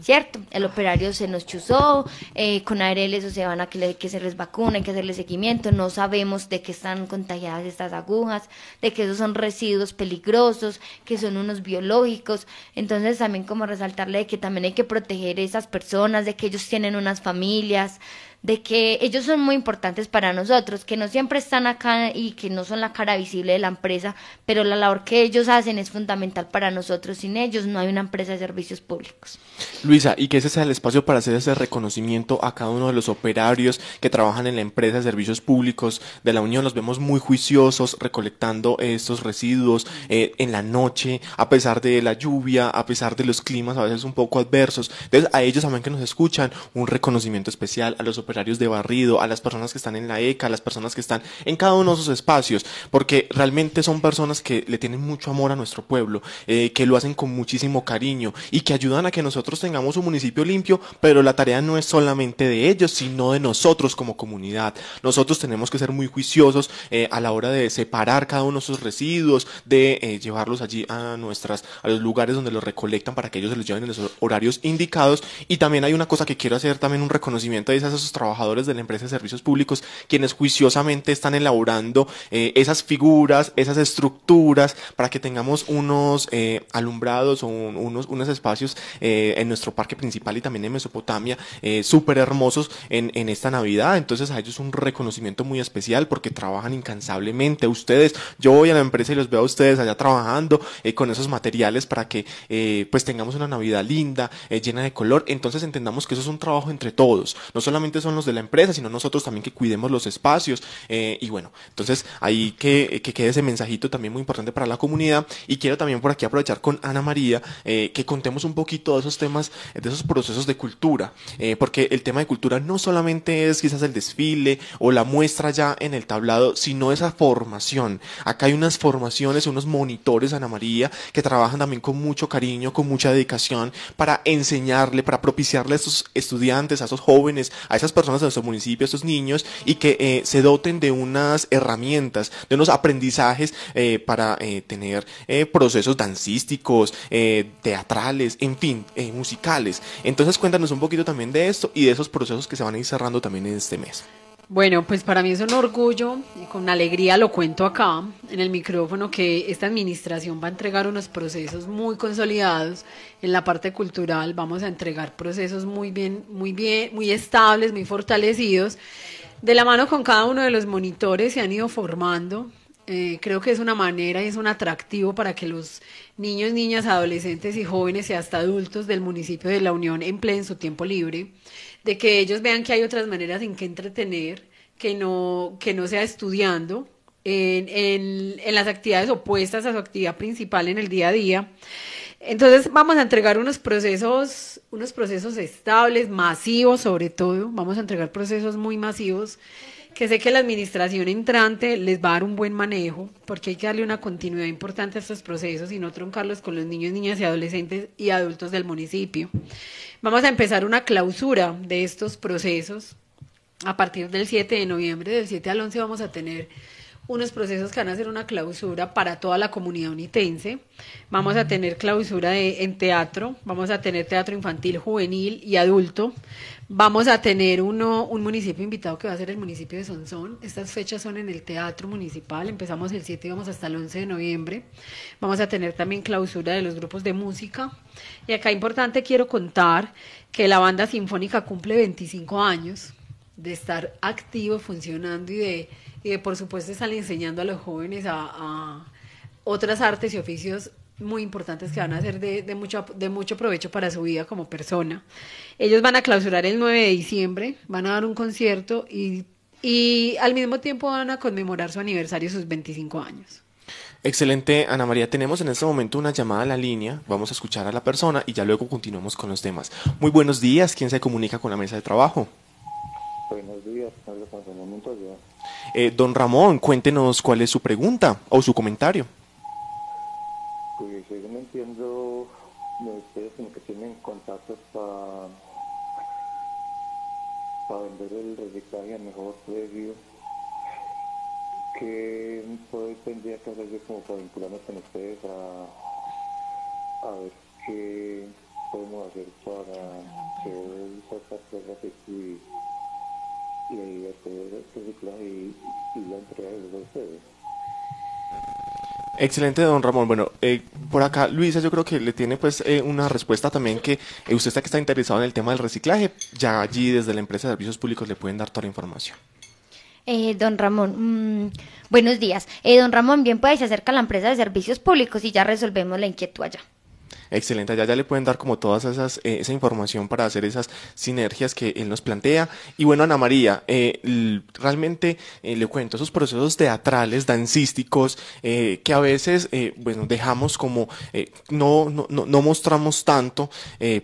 Speaker 4: ¿cierto? El operario se nos chuzó, eh, con ARL se van a que, se les que vacuna, hay que hacerles seguimiento, no sabemos de qué están contagiadas estas agujas, de que esos son residuos peligrosos, que son unos biológicos, entonces también como resaltarle de que también hay que proteger a esas personas, de que ellos tienen unas familias, de que ellos son muy importantes para nosotros, que no siempre están acá y que no son la cara visible de la empresa, pero la labor que ellos hacen es fundamental para nosotros. Sin ellos no hay una empresa de servicios públicos.
Speaker 1: Luisa, y que ese sea el espacio para hacer ese reconocimiento a cada uno de los operarios que trabajan en la empresa de servicios públicos de la Unión. Los vemos muy juiciosos recolectando estos residuos eh, en la noche, a pesar de la lluvia, a pesar de los climas a veces un poco adversos. Entonces, a ellos también que nos escuchan, un reconocimiento especial a los operarios de barrido, a las personas que están en la ECA, a las personas que están en cada uno de esos espacios, porque realmente son personas que le tienen mucho amor a nuestro pueblo, eh, que lo hacen con muchísimo cariño y que ayudan a que nosotros tengamos un municipio limpio, pero la tarea no es solamente de ellos, sino de nosotros como comunidad. Nosotros tenemos que ser muy juiciosos eh, a la hora de separar cada uno de esos residuos, de eh, llevarlos allí a nuestras, a los lugares donde los recolectan para que ellos se los lleven en los horarios indicados. Y también hay una cosa que quiero hacer, también un reconocimiento a esas, esos trabajadores de la empresa de servicios públicos quienes juiciosamente están elaborando eh, esas figuras, esas estructuras para que tengamos unos eh, alumbrados o unos, unos espacios eh, en nuestro parque principal y también en Mesopotamia súper hermosos en, en esta Navidad. Entonces a ellos un reconocimiento muy especial porque trabajan incansablemente. Ustedes, yo voy a la empresa y los veo a ustedes allá trabajando con esos materiales para que pues tengamos una Navidad linda, llena de color. Entonces entendamos que eso es un trabajo entre todos. No solamente son los de la empresa, sino nosotros también que cuidemos los espacios. Eh, y bueno, entonces ahí que, que, quede ese mensajito también muy importante para la comunidad. Y quiero también por aquí aprovechar con Ana María eh, que contemos un poquito de esos temas, de esos procesos de cultura. Eh, porque el tema de cultura no solamente es quizás el desfile o la muestra ya en el tablado, sino esa formación. Acá hay unas formaciones, unos monitores, Ana María, que trabajan también con mucho cariño, con mucha dedicación para enseñarle, para propiciarle a esos estudiantes, a esos jóvenes, a esas personas de nuestro municipio, a estos niños, y que eh, se doten de unas herramientas, de unos aprendizajes eh, para eh, tener procesos dancísticos, teatrales, en fin, musicales. Entonces cuéntanos un poquito también de esto y de esos procesos que se van a ir cerrando también en este mes.
Speaker 3: Bueno, pues para mí es un orgullo y con alegría lo cuento acá en el micrófono que esta administración va a entregar unos procesos muy consolidados en la parte cultural, vamos a entregar procesos muy bien, muy bien, muy estables, muy fortalecidos. De la mano con cada uno de los monitores se han ido formando eh, creo que es una manera y es un atractivo para que los niños, niñas, adolescentes y jóvenes y hasta adultos del municipio de La Unión empleen su tiempo libre, de que ellos vean que hay otras maneras en que entretener, que no, que no sea estudiando, en, en, las actividades opuestas a su actividad principal en el día a día. Entonces vamos a entregar unos procesos, unos procesos estables, masivos sobre todo, vamos a entregar procesos muy masivos que sé que la administración entrante les va a dar un buen manejo, porque hay que darle una continuidad importante a estos procesos y no troncarlos con los niños, niñas y adolescentes y adultos del municipio. Vamos a empezar una clausura de estos procesos. A partir del 7 de noviembre, del 7 al 11 vamos a tener unos procesos que van a ser una clausura para toda la comunidad unitense. Vamos a tener clausura en teatro, vamos a tener teatro infantil, juvenil y adulto. Vamos a tener uno, un municipio invitado que va a ser el municipio de Sonsón. Estas fechas son en el Teatro Municipal. Empezamos el 7 y vamos hasta el 11 de noviembre. Vamos a tener también clausura de los grupos de música. Y acá importante quiero contar que la banda sinfónica cumple 25 años de estar activo, funcionando y de y por supuesto están enseñando a los jóvenes a, otras artes y oficios muy importantes que van a ser de, mucho, de mucho provecho para su vida como persona. Ellos van a clausurar el 9 de diciembre, van a dar un concierto y, y al mismo tiempo van a conmemorar su aniversario, sus 25 años.
Speaker 1: Excelente, Ana María. Tenemos en este momento una llamada a la línea. Vamos a escuchar a la persona y ya luego continuamos con los temas. Muy buenos días. ¿Quién se comunica con la mesa de trabajo?
Speaker 2: Buenos días. un momento
Speaker 1: eh, don Ramón, cuéntenos cuál es su pregunta o su comentario.
Speaker 2: Pues yo no entiendo de ustedes sino que tienen contactos para,
Speaker 1: vender el reciclaje a mejor precio. ¿Qué pues, tendría que hacer yo como para vincularme con ustedes a,
Speaker 2: ver qué podemos hacer para que
Speaker 1: esa parte sí. Excelente, don Ramón. Bueno, eh, por acá Luisa yo creo que le tiene pues eh, una respuesta también que eh, usted está que está interesado en el tema del reciclaje. Ya allí desde la empresa de servicios públicos le pueden dar toda la información.
Speaker 4: don Ramón, mm, buenos días. don Ramón, bien, puede se acerca a la empresa de servicios públicos y ya resolvemos la inquietud allá.
Speaker 1: Excelente, allá ya le pueden dar como todas esas, eh, esa información para hacer esas sinergias que él nos plantea. Y bueno, Ana María, eh, realmente eh, le cuento esos procesos teatrales, dancísticos, que a veces, bueno, dejamos como, no, no, mostramos tanto,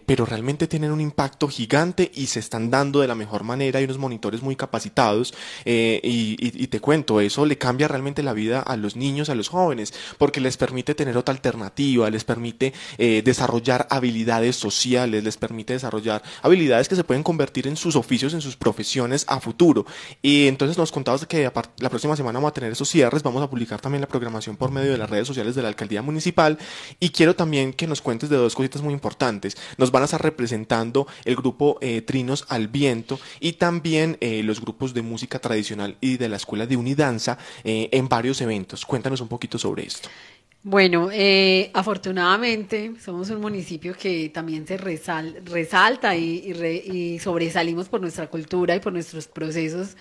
Speaker 1: pero realmente tienen un impacto gigante y se están dando de la mejor manera. Hay unos monitores muy capacitados y, te cuento, eso le cambia realmente la vida a los niños, a los jóvenes, porque les permite tener otra alternativa, les permite... Eh, desarrollar habilidades sociales, les permite desarrollar habilidades que se pueden convertir en sus oficios, en sus profesiones a futuro. Y entonces nos contabas que la próxima semana vamos a tener esos cierres, vamos a publicar también la programación por medio de las redes sociales de la alcaldía municipal y quiero también que nos cuentes de dos cositas muy importantes. Nos van a estar representando el grupo eh, Trinos al Viento y también eh, los grupos de música tradicional y de la Escuela de Unidanza en varios eventos. Cuéntanos un poquito sobre esto.
Speaker 3: Bueno, eh, afortunadamente somos un municipio que también se resalta y, sobresalimos por nuestra cultura y por nuestros procesos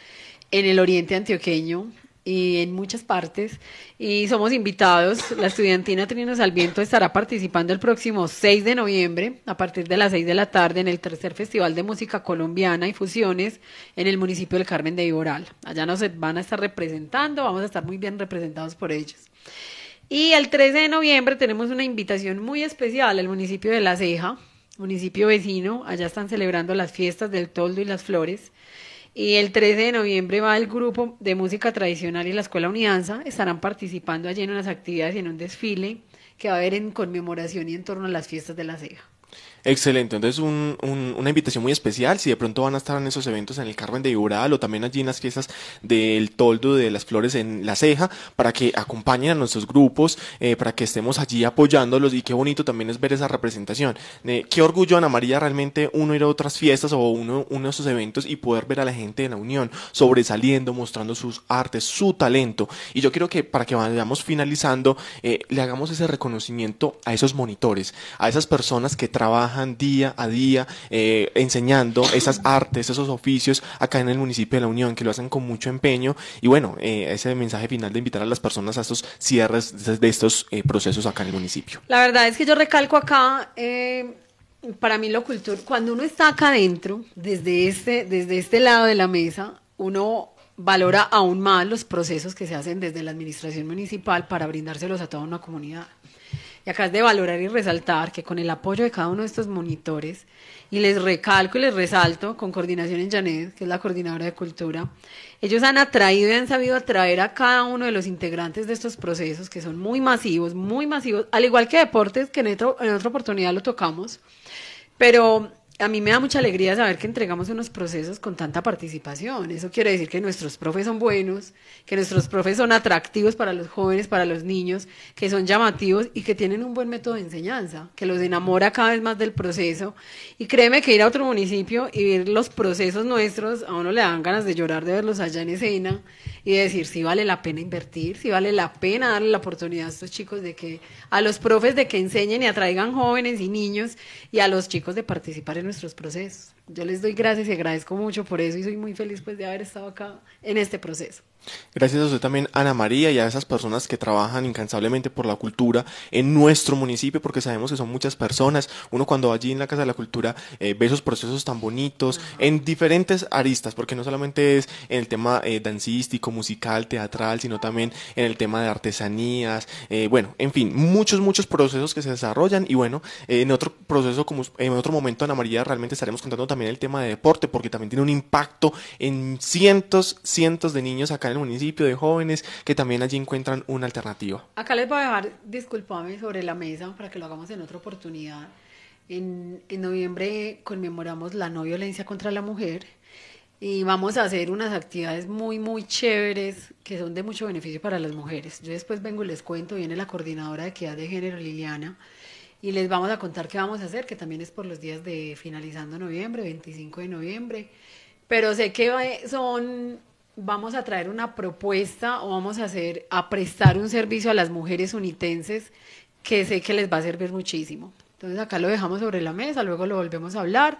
Speaker 3: en el oriente antioqueño y en muchas partes. Y somos invitados, la estudiantina Trinos al estará participando el próximo 6 de noviembre a partir de las 6 de la tarde en el tercer Festival de Música Colombiana y Fusiones en el municipio del Carmen de Iboral. Allá nos van a estar representando, vamos a estar muy bien representados por ellos. Y el 13 de noviembre tenemos una invitación muy especial al municipio de La Ceja, municipio vecino. Allá están celebrando las fiestas del toldo y las flores. Y el 13 de noviembre va el grupo de música tradicional y la Escuela Unianza. Estarán participando allí en unas actividades y en un desfile que va a haber en conmemoración y en torno a las fiestas de La Ceja.
Speaker 1: Excelente, entonces un, una invitación muy especial, si de pronto van a estar en esos eventos en el Carmen de Iboral o también allí en las fiestas del toldo de las flores en la ceja, para que acompañen a nuestros grupos, eh, para que estemos allí apoyándolos y qué bonito también es ver esa representación. qué orgullo, Ana María, realmente uno ir a otras fiestas o uno, uno de esos eventos y poder ver a la gente de la Unión sobresaliendo, mostrando sus artes, su talento. Y yo quiero que para que vayamos finalizando, eh, le hagamos ese reconocimiento a esos monitores, a esas personas que trabajan día a día eh, enseñando esas artes, esos oficios acá en el municipio de La Unión, que lo hacen con mucho empeño. Y bueno, eh, ese mensaje final de invitar a las personas a estos cierres de estos eh, procesos acá en el municipio.
Speaker 3: La verdad es que yo recalco acá para mí lo cultura cuando uno está acá adentro, desde este, desde este lado de la mesa, uno valora aún más los procesos que se hacen desde la administración municipal para brindárselos a toda una comunidad. Y acá es de valorar y resaltar que con el apoyo de cada uno de estos monitores, y les recalco y les resalto con coordinación en Janet, que es la coordinadora de cultura, ellos han atraído y han sabido atraer a cada uno de los integrantes de estos procesos, que son muy masivos, muy masivos, al igual que deportes, que en, en otra oportunidad lo tocamos, pero a mí me da mucha alegría saber que entregamos unos procesos con tanta participación. Eso quiere decir que nuestros profes son buenos, que nuestros profes son atractivos para los jóvenes, para los niños, que son llamativos y que tienen un buen método de enseñanza, que los enamora cada vez más del proceso. Y créeme que ir a otro municipio y ver los procesos nuestros, a uno le dan ganas de llorar de verlos allá en escena y de decir si vale la pena invertir, si vale la pena darle la oportunidad a estos chicos de que, a los profes de que enseñen y atraigan jóvenes y niños y a los chicos de participar en nuestros procesos yo les doy gracias y agradezco mucho por eso y soy muy feliz pues de haber estado acá en este proceso.
Speaker 1: Gracias a usted también, Ana María, y a esas personas que trabajan incansablemente por la cultura en nuestro municipio, porque sabemos que son muchas personas. Uno cuando va allí en la Casa de la Cultura eh, ve esos procesos tan bonitos en diferentes aristas, porque no solamente es en el tema eh, dancístico, musical, teatral, sino también en el tema de artesanías, eh, bueno, en fin, muchos, muchos procesos que se desarrollan. Y bueno, en otro proceso, como en otro momento, Ana María, realmente estaremos contando también el tema de deporte, porque también tiene un impacto en cientos, cientos de niños acá en el municipio, de jóvenes, que también allí encuentran una alternativa.
Speaker 3: Acá les voy a dejar, disculpame, sobre la mesa para que lo hagamos en otra oportunidad. En, en noviembre conmemoramos la no violencia contra la mujer y vamos a hacer unas actividades muy, muy chéveres que son de mucho beneficio para las mujeres. Yo después vengo y les cuento, viene la coordinadora de equidad de género, Liliana, y les vamos a contar qué vamos a hacer, que también es por los días de finalizando noviembre, 25 de noviembre. Pero sé que son, vamos a traer una propuesta o vamos a hacer, a prestar un servicio a las mujeres unitenses que sé que les va a servir muchísimo. Entonces acá lo dejamos sobre la mesa, luego lo volvemos a hablar,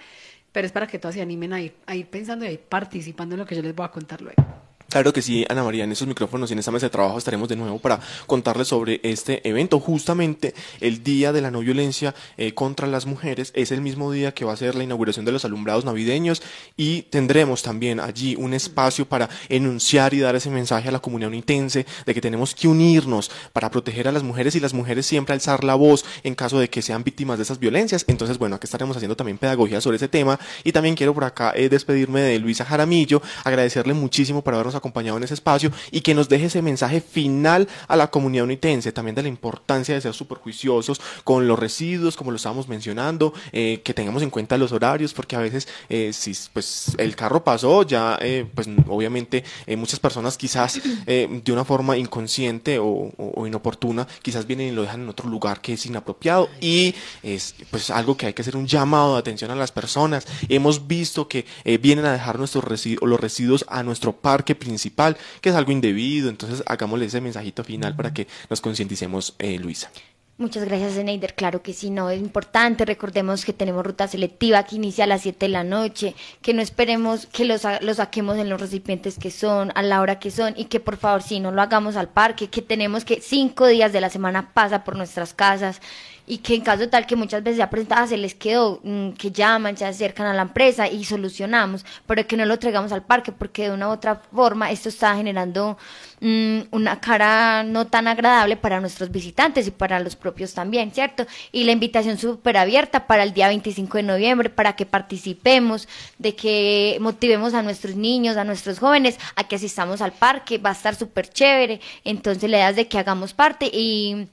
Speaker 3: pero es para que todas se animen a ir, a ir pensando y a ir participando en lo que yo les voy a contar luego.
Speaker 1: Claro que sí, Ana María, en esos micrófonos y en esta mesa de trabajo estaremos de nuevo para contarles sobre este evento. Justamente el Día de la No Violencia eh, contra las Mujeres es el mismo día que va a ser la inauguración de los alumbrados navideños y tendremos también allí un espacio para enunciar y dar ese mensaje a la comunidad unitense de que tenemos que unirnos para proteger a las mujeres y las mujeres siempre alzar la voz en caso de que sean víctimas de esas violencias. Entonces, bueno, aquí estaremos haciendo también pedagogía sobre ese tema y también quiero por acá eh, despedirme de Luisa Jaramillo, agradecerle muchísimo por habernos acompañado en ese espacio y que nos deje ese mensaje final a la comunidad unitense, también de la importancia de ser superjuiciosos con los residuos, como lo estábamos mencionando, eh, que tengamos en cuenta los horarios, porque a veces eh, si pues el carro pasó, ya eh, pues obviamente muchas personas quizás de una forma inconsciente o, inoportuna, quizás vienen y lo dejan en otro lugar que es inapropiado y es pues algo que hay que hacer un llamado de atención a las personas. Hemos visto que vienen a dejar nuestros residuos, los residuos a nuestro parque principal principal, que es algo indebido. Entonces, hagámosle ese mensajito final para que nos concienticemos, eh, Luisa.
Speaker 4: Muchas gracias, Zeneider, Claro que sí, no, es importante. Recordemos que tenemos ruta selectiva que inicia a las 7 de la noche, que no esperemos que los, saquemos en los recipientes que son, a la hora que son, y que por favor, si no lo hagamos al parque, que tenemos que cinco días de la semana pasa por nuestras casas, y que en caso tal que muchas veces ya presentadas se les quedó, mm, que llaman, se acercan a la empresa y solucionamos, pero que no lo traigamos al parque porque de una u otra forma esto está generando mm, una cara no tan agradable para nuestros visitantes y para los propios también, ¿cierto? Y la invitación súper abierta para el día 25 de noviembre, para que participemos, de que motivemos a nuestros niños, a nuestros jóvenes, a que asistamos al parque, va a estar súper chévere, entonces la idea es de que hagamos parte y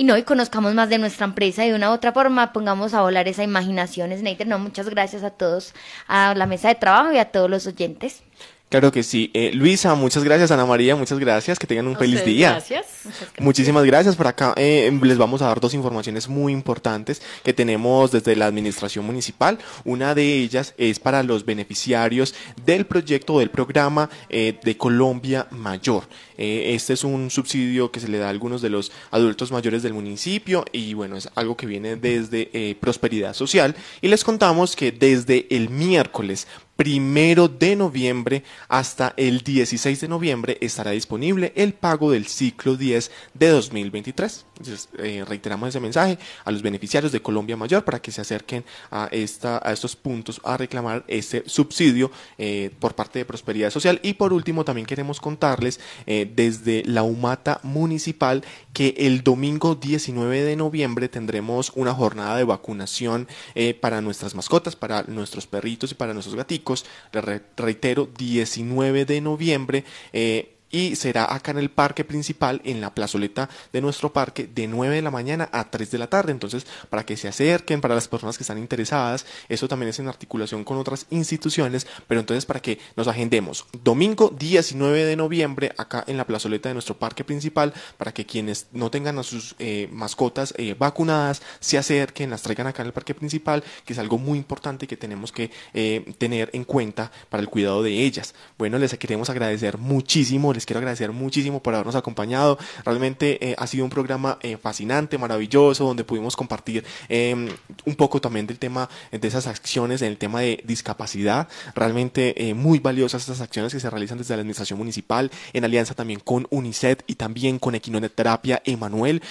Speaker 4: y no, y conozcamos más de nuestra empresa y de una u otra forma pongamos a volar esa imaginación, Snyder. No, muchas gracias a todos, a la mesa de trabajo y a todos los oyentes.
Speaker 1: Claro que sí. Eh, Luisa, muchas gracias. Ana María, muchas gracias. Que tengan un feliz día. Gracias. Muchísimas gracias. Por acá eh, les vamos a dar dos informaciones muy importantes que tenemos desde la Administración Municipal. Una de ellas es para los beneficiarios del proyecto del programa eh, de Colombia Mayor. este es un subsidio que se le da a algunos de los adultos mayores del municipio y bueno, es algo que viene desde Prosperidad Social. Y les contamos que desde el miércoles primero de noviembre hasta el 16 de noviembre estará disponible el pago del ciclo 10 de 2023. Eh, reiteramos ese mensaje a los beneficiarios de Colombia Mayor para que se acerquen a, esta, a estos puntos a reclamar ese subsidio eh, por parte de Prosperidad Social. Y por último, también queremos contarles eh, desde la Humata Municipal que el domingo 19 de noviembre tendremos una jornada de vacunación para nuestras mascotas, para nuestros perritos y para nuestros gaticos reitero, 19 de noviembre. Eh, y será acá en el parque principal, en la plazoleta de nuestro parque, de 9 de la mañana a 3 de la tarde. Entonces, para que se acerquen, para las personas que están interesadas, eso también es en articulación con otras instituciones, pero entonces para que nos agendemos domingo 19 de noviembre acá en la plazoleta de nuestro parque principal, para que quienes no tengan a sus eh, mascotas eh, vacunadas se acerquen, las traigan acá en el parque principal, que es algo muy importante que tenemos que eh, tener en cuenta para el cuidado de ellas. Bueno, les queremos agradecer muchísimo les quiero agradecer muchísimo por habernos acompañado. Realmente eh, ha sido un programa eh, fascinante, maravilloso, donde pudimos compartir em, un poco también del tema de esas acciones en el tema de discapacidad. Realmente eh, muy valiosas estas acciones que se realizan desde la administración municipal, en alianza también con UNICEF y también con Equinoterapia Emanuel.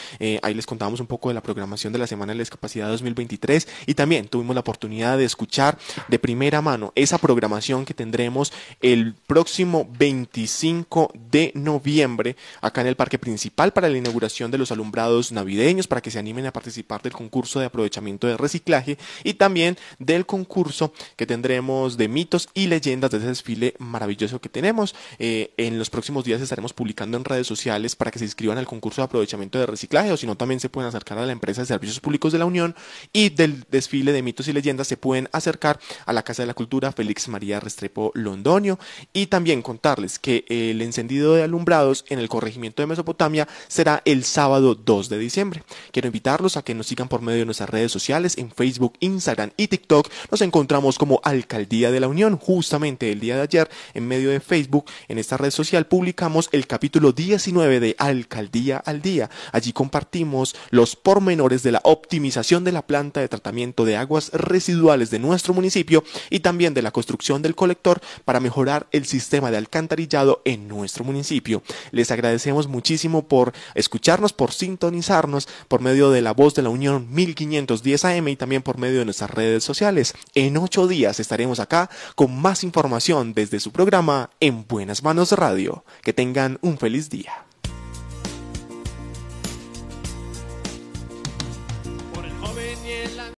Speaker 1: ahí les contamos un poco de la programación de la Semana de la Discapacidad 2023 y también tuvimos la oportunidad de escuchar de primera mano esa programación que tendremos el próximo 25 de noviembre acá en el Parque Principal para la inauguración de los alumbrados navideños para que se animen a participar del concurso de aprovechamiento de reciclaje y también del concurso que tendremos de mitos y leyendas de ese desfile maravilloso que tenemos. Eh, en los próximos días estaremos publicando en redes sociales para que se inscriban al concurso de aprovechamiento de reciclaje o si no también se pueden acercar a la empresa de servicios públicos de la Unión y del desfile de mitos y leyendas se pueden acercar a la Casa de la Cultura Félix María Restrepo Londonio y también contarles que el encendido de alumbrados en el corregimiento de Mesopotamia será el sábado 2 de diciembre. Quiero invitarlos a que nos sigan por medio de nuestras redes sociales en Facebook, Instagram y TikTok. Nos encontramos como Alcaldía de la Unión. Justamente el día de ayer, en medio de Facebook, en esta red social, publicamos el capítulo 19 de Alcaldía al Día. Allí compartimos los pormenores de la optimización de la planta de tratamiento de aguas residuales de nuestro municipio y también de la construcción del colector para mejorar el sistema de alcantarillado en nuestro municipio. Les agradecemos muchísimo por escucharnos, por sintonizarnos por medio de la voz de la Unión 1510 AM y también por medio de nuestras redes sociales. En ocho días estaremos acá con más información desde su programa En Buenas Manos Radio. Que tengan un feliz día.